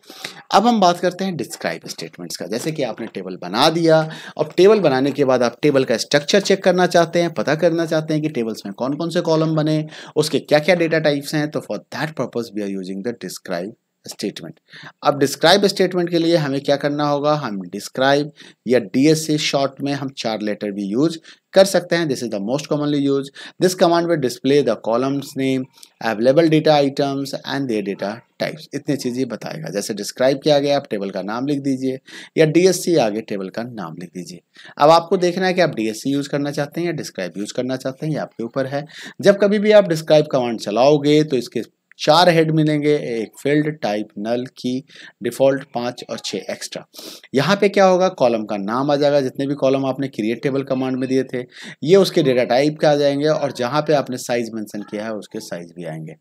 [SPEAKER 1] अब हम बात करते हैं डिस्क्राइब स्टेटमेंट्स का जैसे कि आपने टेबल बना दिया अब टेबल बनाने के बाद आप टेबल का स्ट्रक्चर चेक करना चाहते हैं पता करना चाहते हैं कि टेबल्स में कौन कौन से कॉलम बने उसके क्या क्या डेटा टाइप्स हैं तो for that purpose we are using the describe statement अब डिस्क्राइब स्टेटमेंट के लिए हमें क्या करना होगा हम डिस्क्राइब या एस सी शॉर्ट में हम चार लेटर भी यूज कर सकते हैं this is the most commonly use this command will display the columns name available data items and their data types इतनी चीज़ें बताएगा जैसे डिस्क्राइब किया गया आप टेबल का नाम लिख दीजिए या डीएससी आगे टेबल का नाम लिख दीजिए अब आपको देखना है कि आप डीएससी यूज़ करना चाहते हैं या डिस्क्राइब यूज़ करना चाहते हैं ये आपके ऊपर है जब कभी भी आप डिस्क्राइब कमांड चलाओगे तो इसके चार हेड मिलेंगे एक फील्ड टाइप नल की डिफॉल्ट पाँच और छः एक्स्ट्रा यहाँ पे क्या होगा कॉलम का नाम आ जाएगा जितने भी कॉलम आपने क्रिएट टेबल कमांड में दिए थे ये उसके डेटा टाइप के आ जाएंगे और जहाँ पे आपने साइज मेंशन किया है उसके साइज भी आएंगे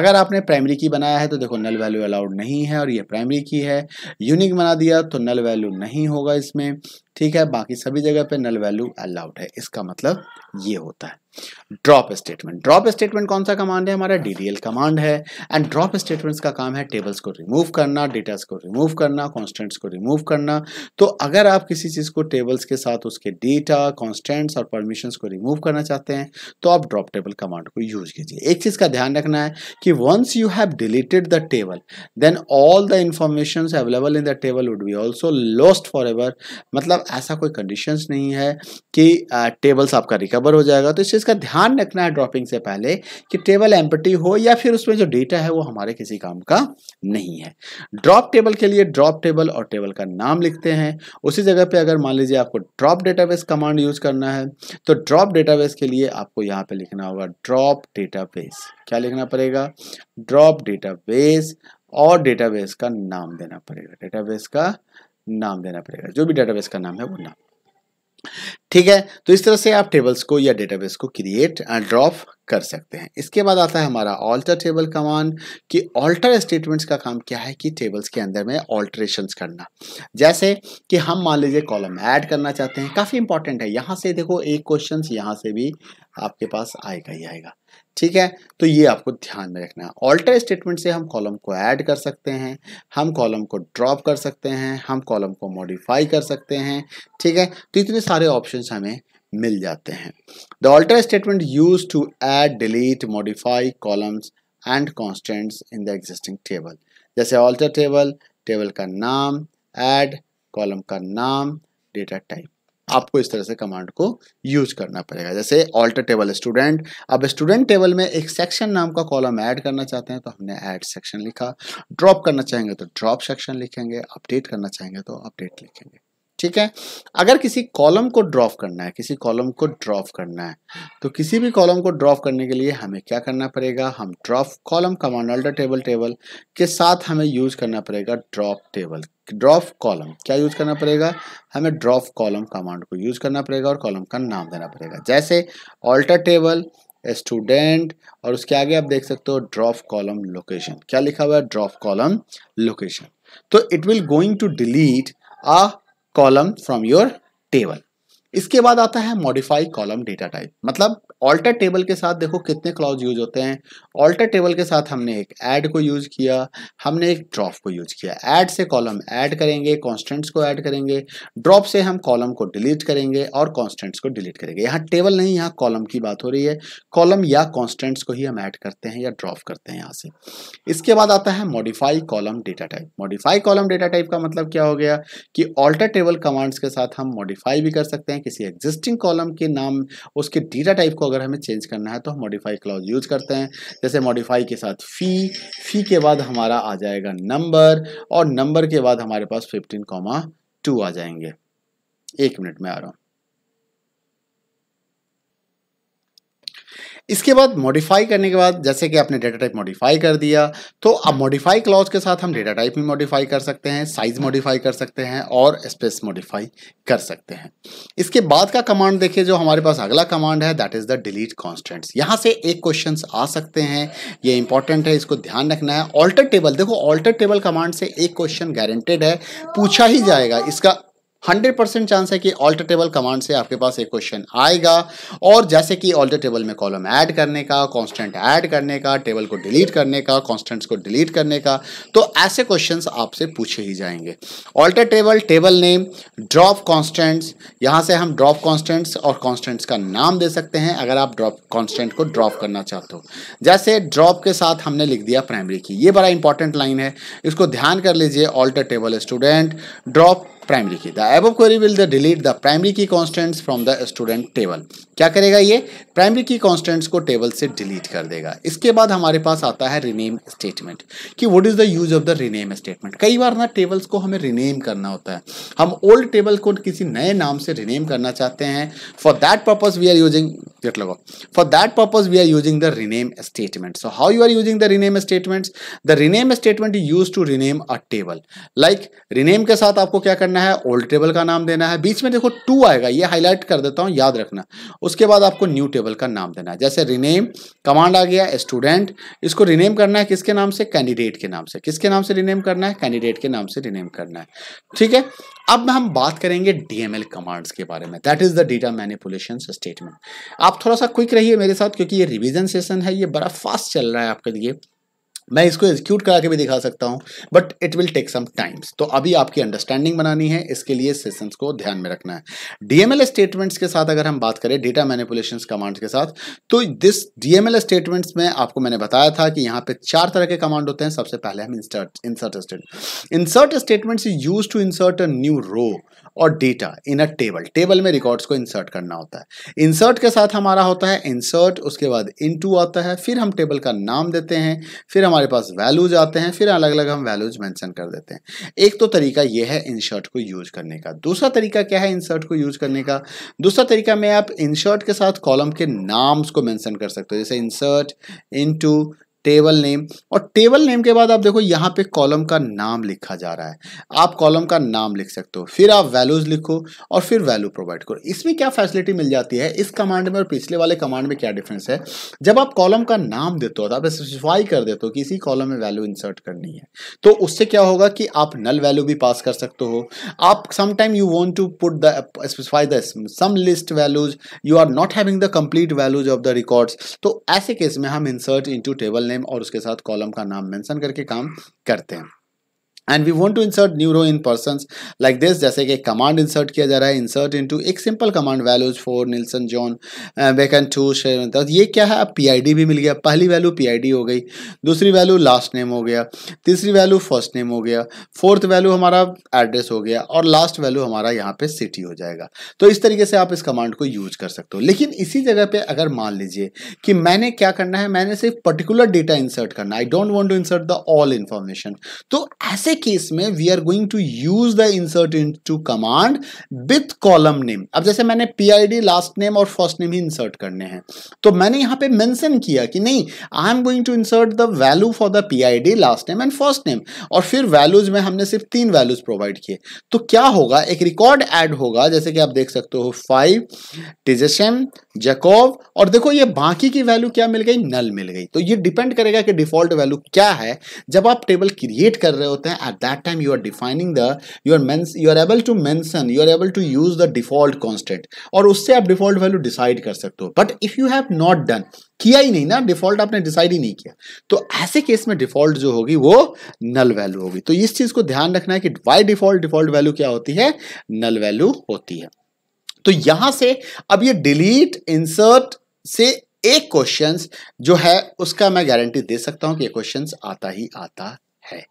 [SPEAKER 1] अगर आपने प्राइमरी की बनाया है तो देखो नल वैल्यू अलाउड नहीं है और ये प्राइमरी की है यूनिक बना दिया तो नल वैल्यू नहीं होगा इसमें ठीक है बाकी सभी जगह पे नल वैल्यू अलाउड है इसका मतलब ये होता है ड्रॉप स्टेटमेंट ड्रॉप स्टेटमेंट कौन सा कमांड है हमारा डीडीएल कमांड है एंड ड्रॉप स्टेटमेंट्स का काम है टेबल्स को रिमूव करना डेटास को रिमूव करना कॉन्स्टेंट्स को रिमूव करना तो अगर आप किसी चीज़ को टेबल्स के साथ उसके डेटा कॉन्स्टेंट्स और परमिशन को रिमूव करना चाहते हैं तो आप ड्रॉप टेबल कमांड को यूज कीजिए एक चीज़ का ध्यान रखना है कि once you have deleted the table then all the information available in the table would be also lost for ever मतलब ऐसा कोई कंडीशंस नहीं है कि टेबल्स आपका रिकवर हो जाएगा तो इस चीज़ का ध्यान रखना है ड्रॉपिंग से पहले कि टेबल एम्पटी हो या फिर उसमें जो डेटा है वो हमारे किसी काम का नहीं है ड्रॉप टेबल के लिए ड्रॉप टेबल और टेबल का नाम लिखते हैं उसी जगह पे अगर मान लीजिए आपको ड्रॉप डेटाबेस कमांड यूज करना है तो ड्रॉप डेटाबेस के लिए आपको यहाँ पे लिखना होगा ड्रॉप डेटाबेस क्या लिखना पड़ेगा ड्रॉप डेटाबेस और डेटाबेस का नाम देना पड़ेगा डेटाबेस का नाम देना पड़ेगा जो भी डेटाबेस का नाम है वो नाम ठीक है तो इस तरह से आप टेबल्स को या डेटाबेस को क्रिएट एंड ड्रॉप कर सकते हैं इसके बाद आता है हमारा ऑल्टर टेबल कमांड कि ऑल्टर स्टेटमेंट्स का काम क्या है कि टेबल्स के अंदर में ऑल्ट्रेशन करना जैसे कि हम मान लीजिए कॉलम ऐड करना चाहते हैं काफ़ी इंपॉर्टेंट है यहाँ से देखो एक क्वेश्चन यहाँ से भी आपके पास आएगा ही आएगा ठीक है तो ये आपको ध्यान में रखना है ऑल्टर स्टेटमेंट से हम कॉलम को ऐड कर सकते हैं हम कॉलम को ड्रॉप कर सकते हैं हम कॉलम को मॉडिफाई कर सकते हैं ठीक है तो इतने सारे ऑप्शन हमें मिल जाते हैं the alter statement use to add delete modify columns and constants in the existing table जैसे ऑल्टर टेबल टेबल का नाम एड कॉलम का नाम डेटा टाइप आपको इस तरह से कमांड को यूज करना पड़ेगा जैसे ऑल्टर टेबल स्टूडेंट अब स्टूडेंट टेबल में एक सेक्शन नाम का कॉलम ऐड करना चाहते हैं तो हमने ऐड सेक्शन लिखा ड्रॉप करना चाहेंगे तो ड्रॉप सेक्शन लिखेंगे अपडेट करना चाहेंगे तो अपडेट लिखेंगे ठीक है अगर किसी कॉलम को ड्रॉफ करना है किसी कॉलम को ड्रॉफ करना है तो किसी भी कॉलम को ड्रॉफ करने के लिए हमें क्या करना पड़ेगा हम drop column command alter table table के साथ हमें यूज करना पड़ेगा ड्रॉप टेबल ड्रॉफ कॉलम क्या यूज करना पड़ेगा हमें ड्रॉफ कॉलम कमांड को यूज करना पड़ेगा और कॉलम का नाम देना पड़ेगा जैसे ऑल्टर टेबल स्टूडेंट और उसके आगे आप देख सकते हो ड्रॉफ कॉलम लोकेशन क्या लिखा हुआ है ड्रॉफ कॉलम लोकेशन तो it will going to delete a column from your table इसके बाद आता है मॉडिफाई कॉलम डेटा टाइप मतलब ऑल्टर टेबल के साथ देखो कितने क्लॉज यूज होते हैं ऑल्टर टेबल के साथ हमने एक ऐड को यूज किया हमने एक ड्रॉप को यूज किया ऐड से कॉलम ऐड करेंगे कॉन्स्टेंट्स को ऐड करेंगे ड्रॉप से हम कॉलम को डिलीट करेंगे और कॉन्स्टेंट्स को डिलीट करेंगे यहाँ टेबल नहीं यहाँ कॉलम की बात हो रही है कॉलम या कॉन्स्टेंट्स को ही हम ऐड करते हैं या ड्रॉप करते हैं यहाँ से इसके बाद आता है modify column data type modify column data type का मतलब क्या हो गया कि ऑल्टर टेबल कमांड्स के साथ हम मॉडिफाई भी कर सकते हैं किसी एग्जिस्टिंग कॉलम के नाम उसके डेटा टाइप को अगर हमें चेंज करना है तो हम मॉडिफाई क्लॉज यूज करते हैं जैसे मॉडिफाई के साथ फ़ी फ़ी के बाद हमारा आ जाएगा नंबर और नंबर के बाद हमारे पास फिफ्टीन कॉमा टू आ जाएंगे एक मिनट में आ रहा हूँ इसके बाद मॉडिफाई करने के बाद जैसे कि आपने डेटा टाइप मॉडिफाई कर दिया तो अब मॉडिफाई क्लॉज के साथ हम डेटा टाइप भी मॉडिफाई कर सकते हैं साइज मॉडिफाई कर सकते हैं और स्पेस मॉडिफाई कर सकते हैं इसके बाद का कमांड देखिए जो हमारे पास अगला कमांड है that is the delete constants यहाँ से एक क्वेश्चन आ सकते हैं ये इंपॉर्टेंट है इसको ध्यान रखना है ऑल्टर टेबल देखो ऑल्टर टेबल कमांड से एक क्वेश्चन गारंटेड है पूछा ही जाएगा इसका हंड्रेड परसेंट चांस है कि ऑल्टर टेबल कमांड से आपके पास एक क्वेश्चन आएगा और जैसे कि ऑल्टर टेबल में कॉलम ऐड करने का कॉन्स्टेंट ऐड करने का टेबल को डिलीट करने का कॉन्स्टेंट्स को डिलीट करने का तो ऐसे क्वेश्चन आपसे पूछे ही जाएंगे alter table table name drop constants यहाँ से हम ड्रॉप कॉन्स्टेंट्स और कॉन्स्टेंट्स का नाम दे सकते हैं अगर आप ड्रॉप कॉन्स्टेंट को ड्रॉप करना चाहते हो जैसे ड्रॉप के साथ हमने लिख दिया प्राइमरी की ये बड़ा इंपॉर्टेंट लाइन है इसको ध्यान कर लीजिए alter table student drop primary key. The above query will delete the primary key constants from the student table. क्या करेगा ये प्राइमरी की कॉन्स्टेंट्स को टेबल से डिलीट कर देगा इसके बाद हमारे पास आता है रिनेम स्टेटमेंट कि what is the use of the rename statement कई बार ना टेबल्स को हमें रिनेम करना होता है हम ओल्ड टेबल को किसी नए नाम से रिनेम करना चाहते हैं for that purpose we are using गेट लगाओ for that purpose we are using the rename statement so how you are using the rename statement the rename statement use to rename a table like rename के साथ आपको क्या करना है old table का नाम देना है बीच में देखो टू आएगा ये हाईलाइट कर देता हूँ याद रखना उसके बाद आपको न्यू टेबल का नाम देना है जैसे रिनेम कमांड आ गया स्टूडेंट इसको रिनेम करना है किसके नाम से कैंडिडेट के नाम से किसके नाम से रिनेम करना है कैंडिडेट के नाम से रिनेम करना है ठीक है अब हम बात करेंगे डीएमएल कमांड्स के बारे में that is the data manipulation statement आप थोड़ा सा क्विक रहिए मेरे साथ क्योंकि ये रिविजन सेशन है ये बड़ा फास्ट चल रहा है आपके लिए मैं इसको एग्जीक्यूट करा के भी दिखा सकता हूँ but it will take some times तो अभी आपकी अंडरस्टैंडिंग बनानी है इसके लिए सेशंस को ध्यान में रखना है डीएमएल स्टेटमेंट्स के साथ अगर हम बात करें डेटा मैनिपुलेशन कमांड्स के साथ तो दिस डीएमएल स्टेटमेंट्स में आपको मैंने बताया था कि यहाँ पे चार तरह के कमांड होते हैं सबसे पहले हम insert insert state insert statements use to insert a new row और data in a table table में रिकॉर्ड्स को इंसर्ट करना होता है इंसर्ट के साथ हमारा होता है इंसर्ट उसके बाद इनटू आता है फिर हम टेबल का नाम देते हैं फिर हमारे पास वैल्यूज आते हैं फिर अलग अलग हम वैल्यूज मैंशन कर देते हैं एक तो तरीका यह है इंसर्ट को यूज करने का दूसरा तरीका क्या है इंसर्ट को यूज करने का दूसरा तरीका में आप इंसर्ट के साथ कॉलम के नाम्स को मैंसन कर सकते हो जैसे इंसर्ट इन टेबल नेम और टेबल नेम के बाद आप देखो यहाँ पे कॉलम का नाम लिखा जा रहा है आप कॉलम का नाम लिख सकते हो फिर आप वैल्यूज लिखो और फिर वैल्यू प्रोवाइड करो इसमें क्या फैसिलिटी मिल जाती है इस कमांड में और पिछले वाले कमांड में क्या डिफरेंस है जब आप कॉलम का नाम देते हो तो आप स्पेसिफाई कर देते हो कि इसी कॉलम में वैल्यू इंसर्ट करनी है तो उससे क्या होगा कि आप नल वैल्यू भी पास कर सकते हो आप sometime you want to put the specify the some list values you are not having the complete values of the records तो ऐसे केस में हम इंसर्ट इन टेबल नेम और उसके साथ कॉलम का नाम मेंशन करके काम करते हैं and we want to insert new row in person like this जैसे कि कमांड इंसर्ट किया जा रहा है इंसर्ट इन टू एक simple command values for Nilsen John Bakken two शेर ये क्या है अब पी आई डी भी मिल गया पहली वैल्यू डी हो गई दूसरी वैल्यू लास्ट नेम हो गया तीसरी वैल्यू फर्स्ट नेम हो गया फोर्थ वैल्यू हमारा एड्रेस हो गया और लास्ट वैल्यू हमारा यहाँ पे सिटी हो जाएगा तो इस तरीके से आप इस कमांड को यूज कर सकते हो लेकिन इसी जगह पर अगर मान लीजिए कि मैंने क्या करना है मैंने सिर्फ पर्टिकुलर डेटा इंसर्ट करना I don't want to insert the all information तो ऐसे केस में we are going to use the insert into command with column name अब जैसे मैंने P I D last name और फर्स्ट नेम ही insert करने हैं तो मैंने यहां पे मेंशन किया कि नहीं I am going to insert the value for the P I D last name and first name और फिर वैल्यूज में हमने सिर्फ तीन वैल्यूज प्रोवाइड किए तो क्या होगा एक रिकॉर्ड एड होगा जैसे कि आप देख सकते हो फाइव टिजेशन जैकोव और देखो ये बाकी की वैल्यू क्या मिल गई नल मिल गई तो ये डिपेंड करेगा कि डिफॉल्ट वैल्यू क्या है जब आप टेबल क्रिएट कर रहे होते हैं at that time you are defining the you are men you are able to mention you are able to use the default constant और उससे आप default value decide कर सकते हो but if you have not done किया ही नहीं ना default आपने डिसाइड ही नहीं किया तो ऐसे केस में डिफॉल्ट जो होगी वो नल वैल्यू होगी तो इस चीज को ध्यान रखना है कि वाई डिफॉल्ट डिफॉल्ट वैल्यू क्या होती है नल वैल्यू होती है तो यहां से अब ये डिलीट इंसर्ट से एक क्वेश्चन जो है उसका मैं गारंटी दे सकता हूं कि क्वेश्चन आता ही आता है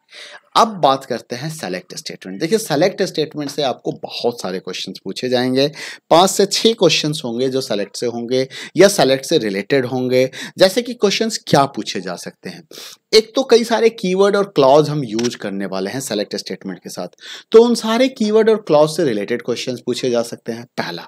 [SPEAKER 1] अब बात करते हैं सेलेक्ट स्टेटमेंट देखिए सेलेक्ट स्टेटमेंट से आपको बहुत सारे क्वेश्चंस पूछे जाएंगे पांच से छह क्वेश्चंस होंगे जो सेलेक्ट से होंगे या सेलेक्ट से रिलेटेड होंगे जैसे कि क्वेश्चंस क्या पूछे जा सकते हैं एक तो कई सारे कीवर्ड और क्लॉज हम यूज करने वाले हैं सेलेक्ट स्टेटमेंट के साथ तो उन सारे कीवर्ड और क्लॉज से रिलेटेड क्वेश्चंस पूछे जा सकते हैं पहला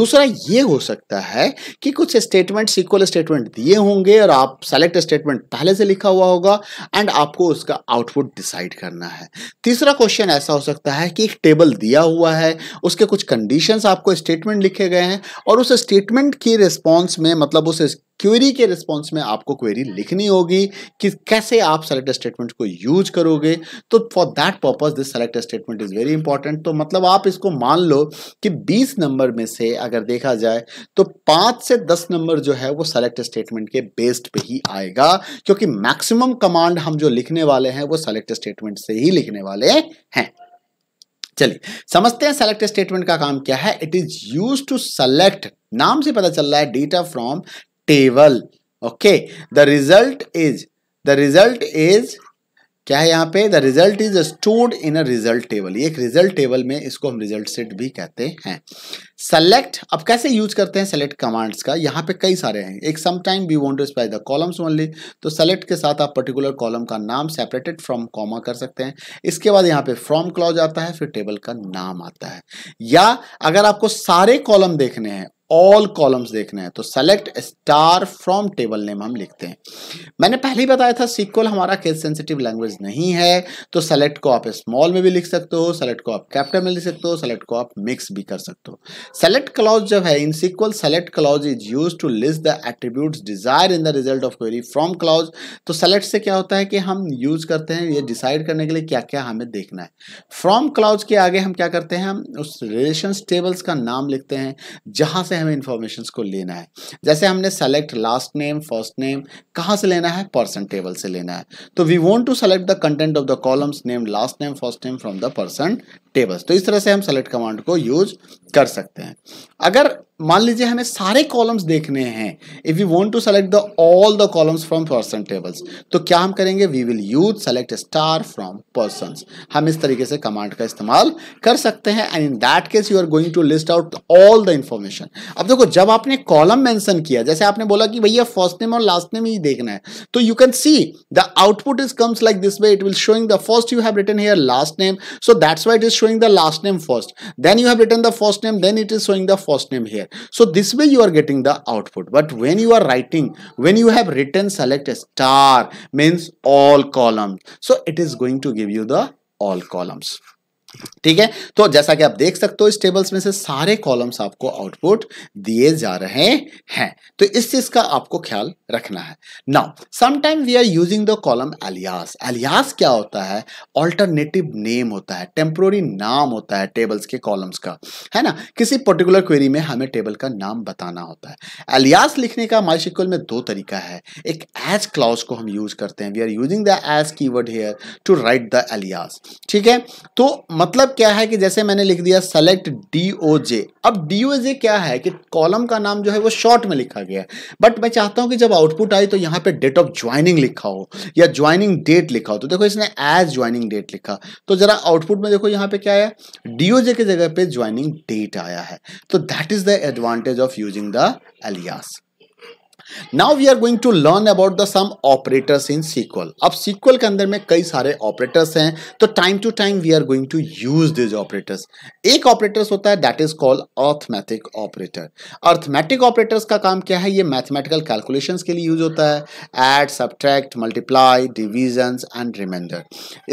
[SPEAKER 1] दूसरा ये हो सकता है कि कुछ स्टेटमेंट सीक्वल स्टेटमेंट दिए होंगे और आप सेलेक्ट स्टेटमेंट पहले से लिखा हुआ होगा एंड आपको उसका आउटपुट डिसाइड करना है तीसरा क्वेश्चन ऐसा हो सकता है कि एक टेबल दिया हुआ है उसके कुछ कंडीशंस आपको स्टेटमेंट लिखे गए हैं और उस स्टेटमेंट की रिस्पॉन्स में मतलब उस क्वेरी के रिस्पॉन्स में आपको क्वेरी लिखनी होगी कि कैसे आप सेलेक्ट स्टेटमेंट को यूज करोगे तो for that purpose this select statement is very important तो मतलब आप इसको मान लो कि 20 नंबर में से अगर देखा जाए तो पांच से दस नंबर जो है वो सेलेक्ट स्टेटमेंट के बेस्ड पे ही आएगा क्योंकि मैक्सिमम कमांड हम जो लिखने वाले हैं वो सेलेक्ट स्टेटमेंट से ही लिखने वाले हैं चलिए समझते हैं सेलेक्ट स्टेटमेंट का काम क्या है it is use to select नाम से पता चल रहा है data from table okay the result is the result is क्या है यहाँ पे the result is stored in a result table ये एक रिजल्ट टेबल में इसको हम रिजल्ट सेट भी कहते हैं सेलेक्ट अब कैसे यूज करते हैं सेलेक्ट कमांड्स का यहाँ पे कई सारे हैं एक sometime we want to spy the columns only तो सेलेक्ट के साथ आप पर्टिकुलर कॉलम का नाम सेपरेटेड फ्रॉम कॉमा कर सकते हैं इसके बाद यहाँ पे फ्रॉम क्लॉज आता है फिर टेबल का नाम आता है या अगर आपको सारे कॉलम देखने हैं ऑल कॉलम्स देखने हैं तो select star from table name हम लिखते हैं मैंने पहले ही बताया था सीक्वल हमारा केस सेंसिटिव लैंग्वेज नहीं है तो सेलेक्ट को आप स्मॉल में भी लिख सकते हो सेलेक्ट को आप कैप्टन में लिख सकते हो सेलेक्ट को आप मिक्स भी कर सकते हो सेलेक्ट क्लॉज जब है in SQL select clause is use to list the attribute desire in the result of query from clause तो सेलेक्ट से क्या होता है कि हम यूज करते हैं ये डिसाइड करने के लिए क्या क्या हमें देखना है फ्रॉम क्लॉज के आगे हम क्या करते हैं हम उस रिलेशन टेबल्स का नाम लिखते हैं जहां से हमें इन्फॉर्मेशन को लेना है जैसे हमने select last name first name कहाँ से लेना है पर्सन टेबल से लेना है तो we want to select the content of the columns name last name first name from the person tables तो इस तरह से हम सेलेक्ट कमांड को यूज कर सकते हैं अगर मान लीजिए हमें सारे कॉलम्स देखने हैं if you want to select the all the columns from person tables तो क्या हम करेंगे we will use select star from person हम इस तरीके से कमांड का इस्तेमाल कर सकते हैं and in that case you are going to list out all the information अब देखो जब आपने कॉलम मैंसन किया जैसे आपने बोला कि भैया फर्स्ट नेम और लास्ट नेम ही देखना है तो you can see the output is comes like this way it will showing the first you have written here last name so that's why it is showing the last name first then you have written the first name then it is showing the first name here so this way you are getting the output but when you are writing when you have written select a star means all columns so it is going to give you the all columns ठीक है तो जैसा कि आप देख सकते हो इस टेबल्स में से सारे कॉलम्स आपको आउटपुट दिए जा रहे हैं तो इस चीज का आपको ख्याल रखना है now sometime we are using the column alias alias क्या होता है ऑल्टरनेटिव नेम होता है टेम्प्रोरी नाम होता है टेबल्स के कॉलम्स का है ना किसी पर्टिकुलर क्वेरी में हमें टेबल का नाम बताना होता है एलियास लिखने का माइसिक्वल में दो तरीका है एक एज क्लाउस को हम यूज करते हैं we are using the as keyword here to write the alias ठीक है तो मतलब क्या है कि जैसे मैंने लिख दिया सेलेक्ट डी ओ जे अब डी ओ जे क्या है कि कॉलम का नाम जो है वो शॉर्ट में लिखा गया है बट मैं चाहता हूं कि जब आउटपुट आई तो यहां पे डेट ऑफ ज्वाइनिंग लिखा हो या ज्वाइनिंग डेट लिखा हो तो देखो इसने एज ज्वाइनिंग डेट लिखा तो जरा आउटपुट में देखो यहां पर क्या आया डीओजे की जगह पर ज्वाइनिंग डेट आया है तो that is the advantage of using the alias now we are going to learn about the some operators in SQL अब सीक्वल के अंदर में कई सारे ऑपरेटर्स हैं तो time to time we are going to use these operators एक operators होता है that is called arithmetic operator arithmetic operators का काम क्या है ये मैथमेटिकल कैलकुलेशन के लिए यूज होता है add subtract multiply division and reminder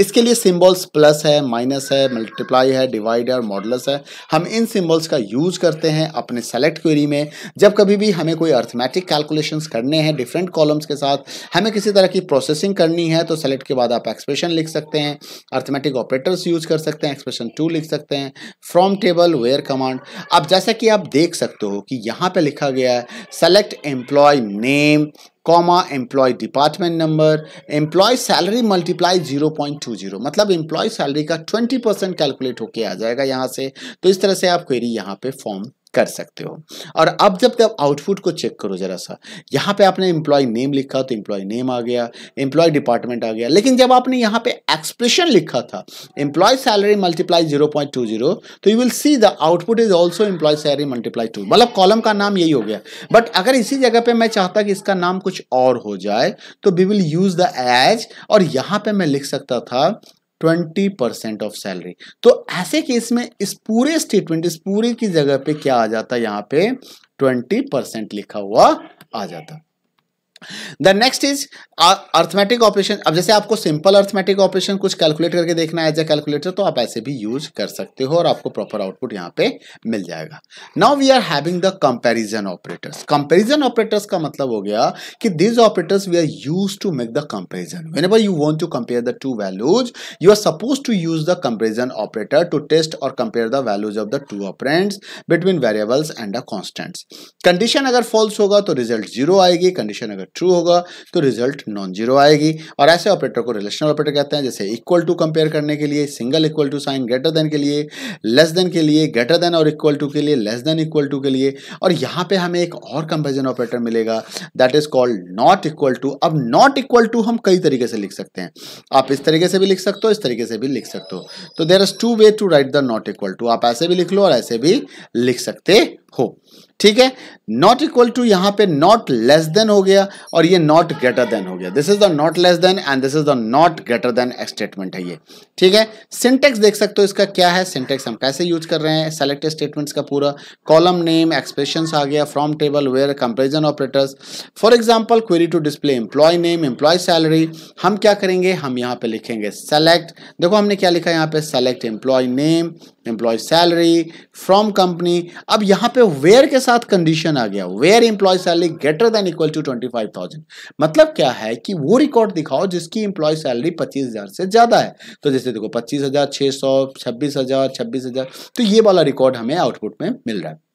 [SPEAKER 1] इसके लिए सिम्बॉल्स प्लस है माइनस है मल्टीप्लाई है डिवाइड है मॉडलस है हम इन सिम्बॉल्स का यूज करते हैं अपने सेलेक्ट क्वेरी में जब कभी भी हमें कोई अर्थमेटिक कैलकुलेशन कैलकुलेशंस करने हैं डिफरेंट कॉलम्स के साथ हमें किसी तरह की प्रोसेसिंग करनी है तो सेलेक्ट के बाद आप एक्सप्रेशन लिख सकते हैं अर्थमेटिक ऑपरेटर्स यूज कर सकते हैं एक्सप्रेशन टू लिख सकते हैं फ्रॉम टेबल वेयर कमांड अब जैसा कि आप देख सकते हो कि यहाँ पे लिखा गया है select employ name comma employ department number employ salary multiply zero point two zero मतलब एम्प्लॉय सैलरी का ट्वेंटी परसेंट कैलकुलेट होके आ जाएगा यहाँ से तो इस तरह से आप क्वेरी यहाँ पे फॉर्म कर सकते हो और अब जब तब आउटपुट को चेक करो ज़रा सा यहाँ पे आपने एम्प्लॉय नेम लिखा तो एम्प्लॉय नेम आ गया एम्प्लॉय डिपार्टमेंट आ गया लेकिन जब आपने यहाँ पे एक्सप्रेशन लिखा था employee salary multiply zero point two zero तो you will see the output is also employee salary multiply two मतलब कॉलम का नाम यही हो गया बट अगर इसी जगह पर मैं चाहता कि इसका नाम कुछ और हो जाए तो we will use the as और यहाँ पर मैं लिख सकता था ट्वेंटी परसेंट ऑफ सैलरी तो ऐसे केस में इस पूरे स्टेटमेंट इस पूरे की जगह पे क्या आ जाता है यहाँ पे ट्वेंटी परसेंट लिखा हुआ आ जाता the next is arithmetic operation अब जैसे आपको सिंपल अर्थमेटिक ऑपरेशन कुछ कैलकुलेट करके देखना है एज ए कैलकुलेटर तो आप ऐसे भी यूज कर सकते हो और आपको प्रॉपर आउटपुट यहाँ पे मिल जाएगा now we are having the comparison operators comparison operators का मतलब हो गया कि these operators we are use to make the comparison whenever you want to compare the two values you are suppose to use the comparison operator to test और compare the values of the two operands between variables and the constants condition अगर false होगा तो result zero आएगी condition अगर true होगा तो result non zero आएगी और ऐसे ऑपरेटर को रिलेशनल ऑपरेटर कहते हैं जैसे इक्वल टू कंपेयर करने के लिए single equal to sign greater than के लिए लेस देन के लिए ग्रेटर देन और इक्वल टू के लिए लेस देन इक्वल टू के लिए और यहाँ पे हमें एक और कंपेरिजन ऑपरेटर मिलेगा that is called not equal to अब नॉट इक्वल टू हम कई तरीके से लिख सकते हैं आप इस तरीके से भी लिख सकते हो इस तरीके से भी लिख सकते हो तो there is two way to write the not equal to आप ऐसे भी लिख लो और ऐसे भी लिख सकते हो ठीक है नॉट इक्वल टू यहां पे नॉट लेस देन हो गया और ये नॉट ग्रेटर देन हो गया this is the not less than and this is the not greater than statement है ये ठीक है सिंटेक्स देख सकते हो इसका क्या है सिंटेक्स हम कैसे यूज कर रहे हैं सेलेक्ट स्टेटमेंट्स का पूरा कॉलम नेम एक्सप्रेशन आ गया from table where comparison operators for example query to display employee name employee salary हम क्या करेंगे हम यहाँ पे लिखेंगे सेलेक्ट देखो हमने क्या लिखा यहाँ पे select employ name employee salary from company अब यहाँ पे वेयर के साथ कंडीशन आ गया where employee salary greater than equal to twenty five thousand मतलब क्या है कि वो रिकॉर्ड दिखाओ जिसकी एम्प्लॉय सैलरी पच्चीस हजार से ज़्यादा है तो जैसे देखो पच्चीस हजार छः सौ छब्बीस हजार छब्बीस हजार तो ये वाला रिकॉर्ड हमें आउटपुट में मिल रहा है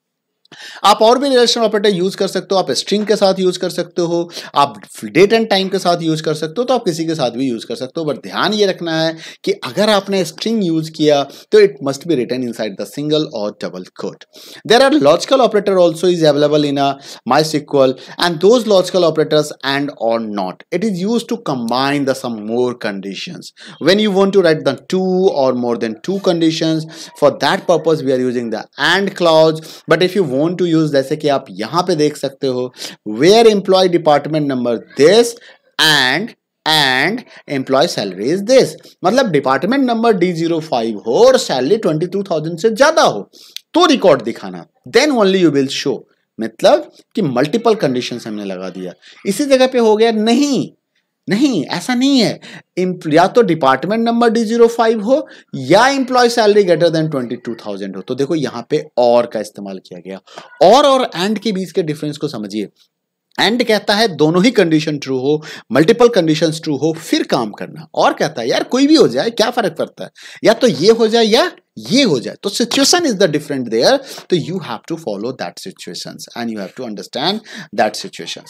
[SPEAKER 1] आप और भी रिलेशन ऑपरेटर यूज कर सकते हो आप स्ट्रिंग के साथ यूज कर सकते हो आप डेट एंड टाइम के साथ यूज कर सकते हो तो आप किसी के साथ भी यूज कर सकते हो बट ध्यान ये रखना है कि अगर आपने स्ट्रिंग यूज किया तो it must be written inside the single or double quote there are logical operator also is available in a MySQL and those logical operators and or not it is use to combine the some more condition when you want to write the two or more than two condition for that purpose we are using the and clause but if you want want to use जैसे कि आप यहां पे देख सकते हो where employee department number this and and employee salary is this मतलब department number D zero five हो और सैलरी ट्वेंटी टू थाउजेंड से ज्यादा हो तो रिकॉर्ड दिखाना then only you will show मतलब कि मल्टीपल कंडीशन हमने लगा दिया इसी जगह पे हो गया नहीं नहीं ऐसा नहीं है या तो department number D zero five हो या employee salary greater than twenty two thousand हो तो देखो यहां पे और का इस्तेमाल किया गया और और एंड के बीच के डिफरेंस को समझिए एंड कहता है दोनों ही कंडीशन ट्रू हो मल्टीपल कंडीशन ट्रू हो फिर काम करना और कहता है यार कोई भी हो जाए क्या फर्क पड़ता है या तो ये हो जाए या ये हो जाए तो situation is the different there तो you have to follow that situation and you have to understand that situation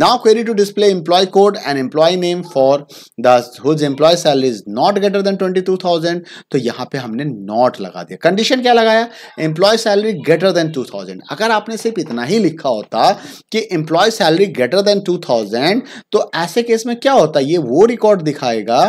[SPEAKER 1] now query to display employee code and employee name for whose employee salary is not greater than twenty two thousand तो यहां पे हमने not लगा दिया condition क्या लगाया employee salary greater than two thousand अगर आपने सिर्फ इतना ही लिखा होता कि employee salary greater than two thousand तो ऐसे केस में क्या होता ये वो रिकॉर्ड दिखाएगा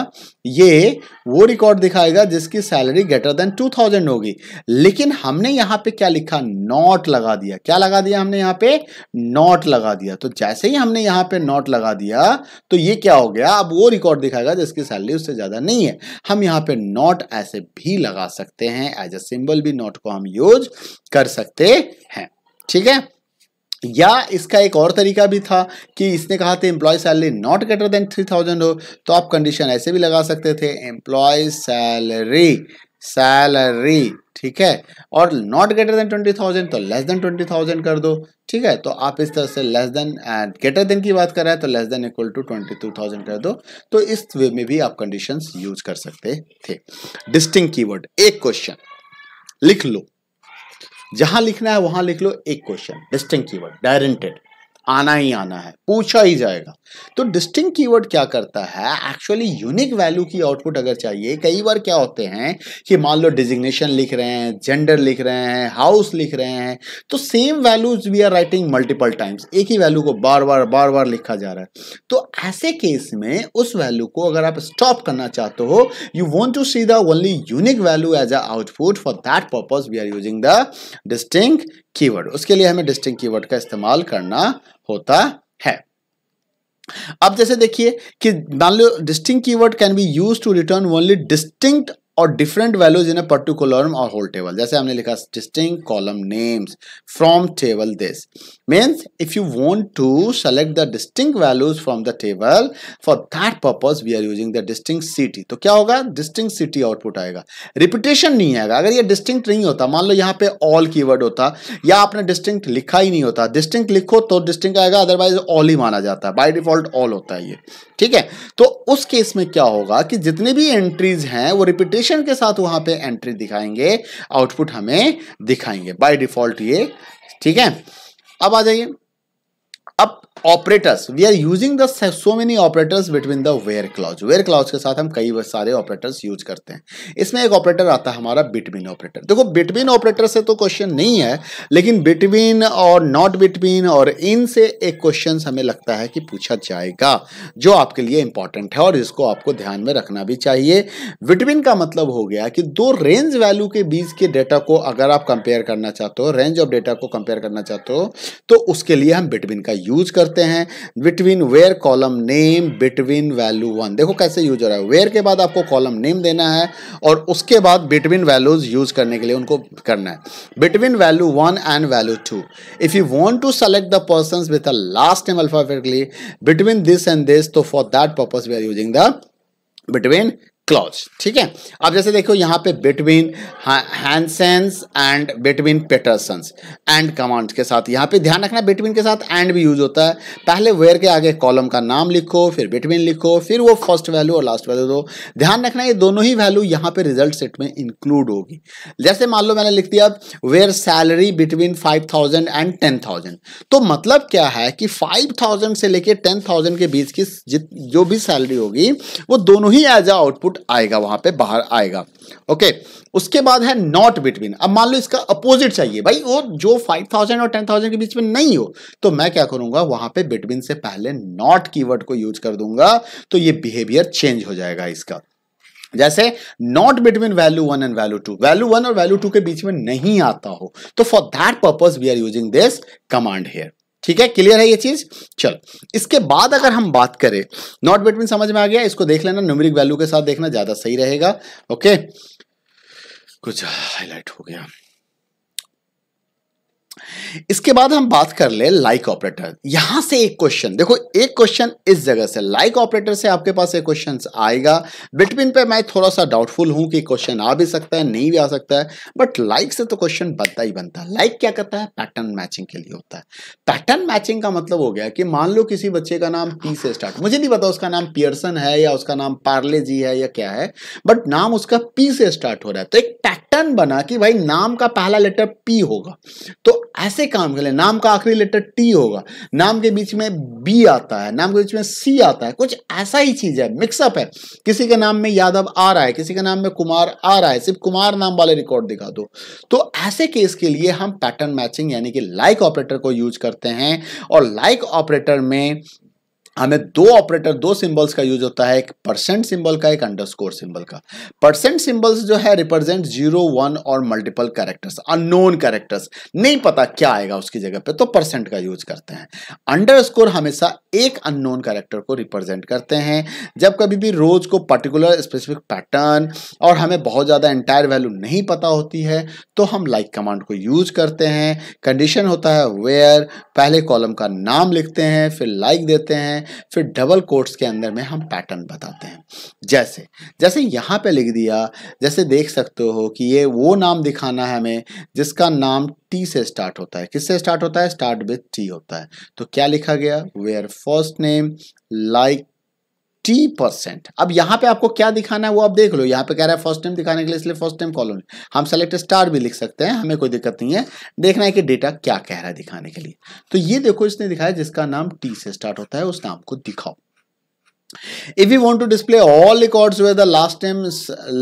[SPEAKER 1] ये वो रिकॉर्ड दिखाएगा जिसकी salary greater than two thousand होगी लेकिन हमने यहां पे क्या लिखा नॉट लगा दिया क्या लगा दिया हमने यहां पे नॉट लगा दिया तो जैसे ही हमने यहां पे नॉट लगा दिया तो ये क्या हो गया अब वो रिकॉर्ड दिखाएगा जिसकी सैलरी उससे ज़्यादा नहीं है हम यहां पे नॉट ऐसे भी लगा सकते हैं एज अ सिंबल भी नॉट को हम यूज कर सकते हैं ठीक है या इसका एक और तरीका भी था कि इसने कहा था employee salary not greater than three thousand हो तो आप कंडीशन ऐसे भी लगा सकते थे एम्प्लॉय सैलरी सैलरी ठीक है और not greater than twenty thousand तो लेस देन ट्वेंटी थाउजेंड कर दो ठीक है तो आप इस तरह से less than and greater than की बात कर रहे हैं तो less than equal to twenty two thousand कर दो तो इस वे में भी आप कंडीशन यूज कर सकते थे डिस्टिंग कीवर्ड एक क्वेश्चन लिख लो जहां लिखना है वहां लिख लो एक क्वेश्चन डिस्टिंग कीवर्ड डायरेंटेड आना ही आना है पूछा ही जाएगा तो डिस्टिंग कीवर्ड क्या करता है एक्चुअली यूनिक वैल्यू की आउटपुट अगर चाहिए कई बार क्या होते हैं कि मान लो डिजिग्नेशन लिख रहे हैं जेंडर लिख रहे हैं हाउस लिख रहे हैं तो same values we are writing multiple times एक ही वैल्यू को बार बार बार बार लिखा जा रहा है तो ऐसे केस में उस वैल्यू को अगर आप स्टॉप करना चाहते हो you want to see the only unique value as a output for that purpose we are using the distinct keyword उसके लिए हमें डिस्टिंग कीवर्ड का इस्तेमाल करना होता है अब जैसे देखिए कि मान लो distinct keyword can be use to return only distinct or different values in a particular or whole table जैसे हमने लिखा distinct column names from table this means if you want to select the distinct values from the table for that purpose we are using the distinct city तो क्या होगा distinct city output आएगा repetition नहीं आएगा अगर ये distinct नहीं होता मान लो यहाँ पे ऑल वर्ड होता या आपने डिस्टिंग लिखा ही नहीं होता डिस्टिंग लिखो तो डिस्टिंग आएगा अदरवाइज ऑल ही माना जाता है बाई डिफॉल्ट ऑल होता है ये ठीक है तो उस केस में क्या होगा कि जितने भी एंट्रीज हैं वो रिपीटेशन कंडीशन के साथ वहां पे एंट्री दिखाएंगे आउटपुट हमें दिखाएंगे बाय डिफॉल्ट ये ठीक है अब आ जाइए operators we are using the so many operators between the where clause where clause के साथ हम कई सारे ऑपरेटर्स यूज करते हैं इसमें एक ऑपरेटर आता है हमारा बिटवीन ऑपरेटर देखो बिटवीन ऑपरेटर से तो क्वेश्चन नहीं है लेकिन बिटवीन और नॉट बिटवीन और इन से एक क्वेश्चन हमें लगता है कि पूछा जाएगा जो आपके लिए इंपॉर्टेंट है और इसको आपको ध्यान में रखना भी चाहिए बिटवीन का मतलब हो गया कि दो रेंज वैल्यू के बीच के डेटा को अगर आप कंपेयर करना चाहते हो रेंज ऑफ डेटा को कंपेयर करना चाहते हो तो उसके लिए हम बिटवीन का यूज कर करते हैं between where column name between value one देखो कैसे यूज हो रहा है वेयर के बाद आपको कॉलम नेम देना है और उसके बाद बिटवीन वैल्यूज यूज करने के लिए उनको करना है between value one and value two if you want to select the person with a last name alphabetically between this and this तो for that purpose we are using the between clause ठीक है अब जैसे देखो यहाँ पे between Hansens and between Petersons and commands के साथ यहाँ पे ध्यान रखना बिटवीन के साथ एंड भी यूज होता है पहले वेयर के आगे कॉलम का नाम लिखो फिर बिटवीन लिखो फिर वो फर्स्ट वैल्यू और लास्ट वैल्यू दो ध्यान रखना ये दोनों ही वैल्यू यहाँ पे रिजल्ट सेट में इंक्लूड होगी जैसे मान लो मैंने लिख दिया where salary between five thousand and ten thousand तो मतलब क्या है कि फाइव थाउजेंड से लेकर टेन थाउजेंड के बीच की जो भी सैलरी होगी वो दोनों ही एज अ आउटपुट रूट आएगा वहां पे बाहर आएगा ओके उसके बाद है नॉट बिटवीन अब मान लो इसका अपोजिट चाहिए भाई वो जो 5000 और 10000 के बीच में नहीं हो तो मैं क्या करूंगा वहां पे बिटवीन से पहले नॉट कीवर्ड को यूज कर दूंगा तो ये बिहेवियर चेंज हो जाएगा इसका जैसे not between value one and value two value one और वैल्यू टू के बीच में नहीं आता हो तो for that purpose we are using this command here ठीक है क्लियर है ये चीज चलो इसके बाद अगर हम बात करें नॉट बिटवीन समझ में आ गया इसको देख लेना न्यूमेरिक वैल्यू के साथ देखना ज्यादा सही रहेगा ओके कुछ हाईलाइट हो गया इसके बाद हम बात कर ले लाइक like ऑपरेटर यहां से एक क्वेश्चन देखो एक क्वेश्चन इस जगह से लाइक like ऑपरेटर से आपके पास एक क्वेश्चन आएगा बिटवीन पे मैं थोड़ा सा डाउटफुल हूं कि क्वेश्चन आ भी सकता है नहीं भी आ सकता है बट लाइक like से तो क्वेश्चन बनता ही बनता है लाइक like क्या करता है पैटर्न मैचिंग के लिए होता है पैटर्न मैचिंग का मतलब हो गया कि मान लो किसी बच्चे का नाम पी से स्टार्ट मुझे नहीं पता उसका नाम पियर्सन है या उसका नाम पार्ले जी है या क्या है बट नाम उसका पी से स्टार्ट हो रहा है तो एक पैटर्न बना कि भाई नाम का पहला लेटर पी होगा तो ऐसे काम के लिए नाम का आखिरी लेटर टी होगा नाम के बीच में बी आता है नाम के बीच में सी आता है कुछ ऐसा ही चीज है मिक्सअप है किसी के नाम में यादव आ रहा है किसी के नाम में कुमार आ रहा है सिर्फ कुमार नाम वाले रिकॉर्ड दिखा दो तो ऐसे केस के लिए हम पैटर्न मैचिंग यानी कि लाइक ऑपरेटर को यूज करते हैं और लाइक ऑपरेटर में हमें दो ऑपरेटर दो सिंबल्स का यूज होता है एक परसेंट सिंबल का एक अंडरस्कोर सिंबल का परसेंट सिंबल्स जो है represent zero one or multiple characters unknown characters नहीं पता क्या आएगा उसकी जगह पे तो परसेंट का यूज करते हैं अंडरस्कोर हमेशा एक अननोन कैरेक्टर को रिप्रेजेंट करते हैं जब कभी भी रोज को पर्टिकुलर स्पेसिफिक पैटर्न और हमें बहुत ज़्यादा एंटायर वैल्यू नहीं पता होती है तो हम लाइक like कमांड को यूज करते हैं कंडीशन होता है वेयर पहले कॉलम का नाम लिखते हैं फिर लाइक like देते हैं फिर डबल कोट्स के अंदर में हम पैटर्न बताते हैं जैसे जैसे यहाँ पे लिख दिया जैसे देख सकते हो कि ये वो नाम दिखाना है हमें जिसका नाम टी से स्टार्ट होता है किससे स्टार्ट होता है स्टार्ट विथ टी होता है तो क्या लिखा गया where first name like sixty percent अब यहां पे आपको क्या दिखाना है वो आप देख लो यहां पे कह रहा है फर्स्ट टाइम दिखाने के लिए इसलिए फर्स्ट टाइम कॉलम हम सेलेक्ट स्टार भी लिख सकते हैं हमें कोई दिक्कत नहीं है देखना है कि डेटा क्या कह रहा है दिखाने के लिए तो ये देखो इसने दिखाया जिसका नाम टी से स्टार्ट होता है उस नाम को दिखाओ if we want to display all records where the last name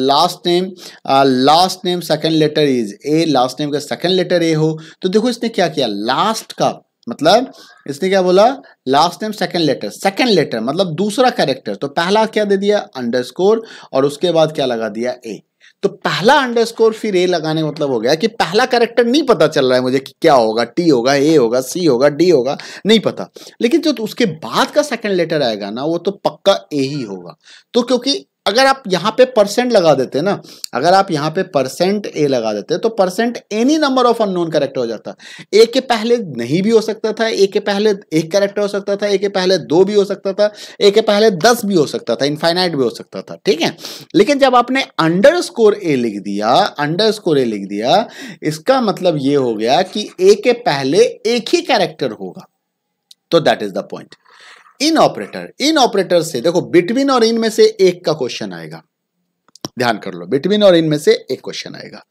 [SPEAKER 1] last name uh, last name second letter is a last name का second letter a हो तो देखो इसने क्या किया last का मतलब इसने क्या बोला last name second letter second letter मतलब दूसरा कैरेक्टर तो पहला क्या दे दिया अंडरस्कोर और उसके बाद क्या लगा दिया ए तो पहला अंडरस्कोर फिर ए लगाने का मतलब हो गया कि पहला कैरेक्टर नहीं पता चल रहा है मुझे कि क्या होगा टी होगा ए होगा सी होगा डी होगा नहीं पता लेकिन जो तो उसके बाद का सेकंड लेटर आएगा ना वो तो पक्का ए ही होगा तो क्योंकि अगर आप यहाँ पे परसेंट लगा देते ना अगर आप यहाँ पे परसेंट ए लगा देते तो percent any number of unknown character हो जाता ए के पहले नहीं भी हो सकता था ए के पहले एक करेक्टर हो सकता था ए के पहले दो भी हो सकता था ए के पहले दस भी हो सकता था इनफाइनाइट भी हो सकता था ठीक है लेकिन जब आपने अंडर स्कोर ए लिख दिया अंडर स्कोर ए लिख दिया इसका मतलब ये हो गया कि ए के पहले एक ही कैरेक्टर होगा तो that is the point in operator in operator से देखो बिटवीन और इन में से एक का क्वेश्चन आएगा ध्यान कर लो बिटवीन और इन में से एक क्वेश्चन आएगा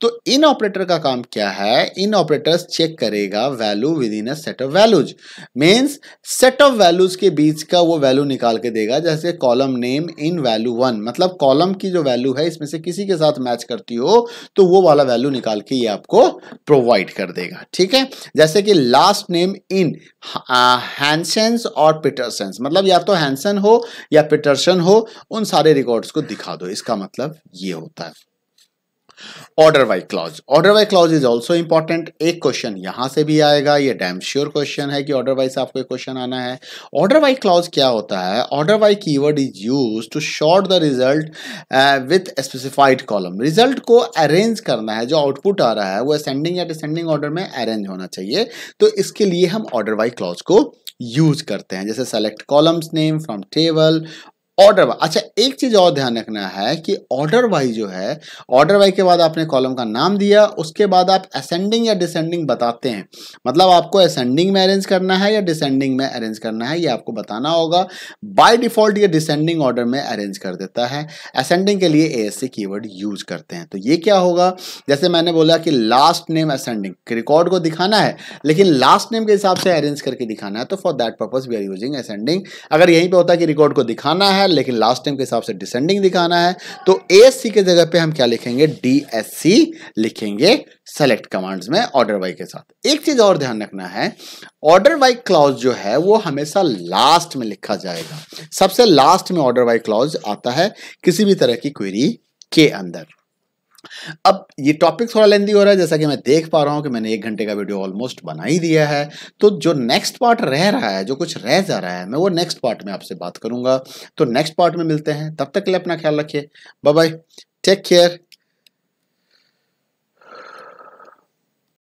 [SPEAKER 1] तो इन ऑपरेटर का काम क्या है इन ऑपरेटर्स चेक करेगा value within set of values means set of values के बीच का वो वैल्यू निकाल के देगा जैसे column name in value one मतलब कॉलम की जो वैल्यू है इसमें से किसी के साथ मैच करती हो तो वो वाला वैल्यू निकाल के ये आपको प्रोवाइड कर देगा ठीक है जैसे कि लास्ट नेम इन हैंसेंस और पिटरसेंस मतलब या तो हैंसन हो या पिटरसन हो उन सारे रिकॉर्ड्स को दिखा दो इसका मतलब मतलब ये होता है order by clause order by clause is also important एक क्वेश्चन यहां से भी आएगा ये डैम श्योर क्वेश्चन है कि ऑर्डर वाई से आपको क्वेश्चन आना है ऑर्डर वाई क्लॉज क्या होता है order by word is use to sort the result with specified column result को अरेंज करना है जो आउटपुट आ रहा है वो असेंडिंग या डिसेंडिंग ऑर्डर में अरेंज होना चाहिए तो इसके लिए हम ऑर्डर वाई क्लॉज को यूज करते हैं जैसे select columns name from table order अच्छा एक चीज़ और ध्यान रखना है कि ऑर्डर वाइज जो है ऑर्डर वाइज के बाद आपने कॉलम का नाम दिया उसके बाद आप असेंडिंग या डिसेंडिंग बताते हैं मतलब आपको असेंडिंग में अरेंज करना है या डिसेंडिंग में अरेंज करना है ये आपको बताना होगा बाय डिफॉल्ट ये डिसेंडिंग ऑर्डर में अरेंज कर देता है असेंडिंग के लिए A S C word use करते हैं तो ये क्या होगा जैसे मैंने बोला कि लास्ट नेम असेंडिंग रिकॉर्ड को दिखाना है लेकिन लास्ट नेम के हिसाब से अरेंज करके दिखाना है तो for that purpose we are using ascending अगर यहीं पर होता कि रिकॉर्ड को दिखाना है है लेकिन लास्ट टाइम के हिसाब से डिसेंडिंग दिखाना है तो ए के जगह पे हम क्या लिखेंगे डी लिखेंगे सेलेक्ट कमांड्स में ऑर्डर वाई के साथ एक चीज और ध्यान रखना है ऑर्डर वाई क्लॉज जो है वो हमेशा लास्ट में लिखा जाएगा सबसे लास्ट में ऑर्डर वाई क्लॉज आता है किसी भी तरह की क्वेरी के अंदर अब ये टॉपिक थोड़ा लेंदी हो रहा है जैसा कि मैं देख पा रहा हूँ कि मैंने एक घंटे का वीडियो ऑलमोस्ट बना ही दिया है तो जो नेक्स्ट पार्ट रह रहा है जो कुछ रह जा रहा है मैं वो नेक्स्ट पार्ट में आपसे बात करूंगा तो नेक्स्ट पार्ट में मिलते हैं तब तक के लिए अपना ख्याल रखिए बाय बाय टेक केयर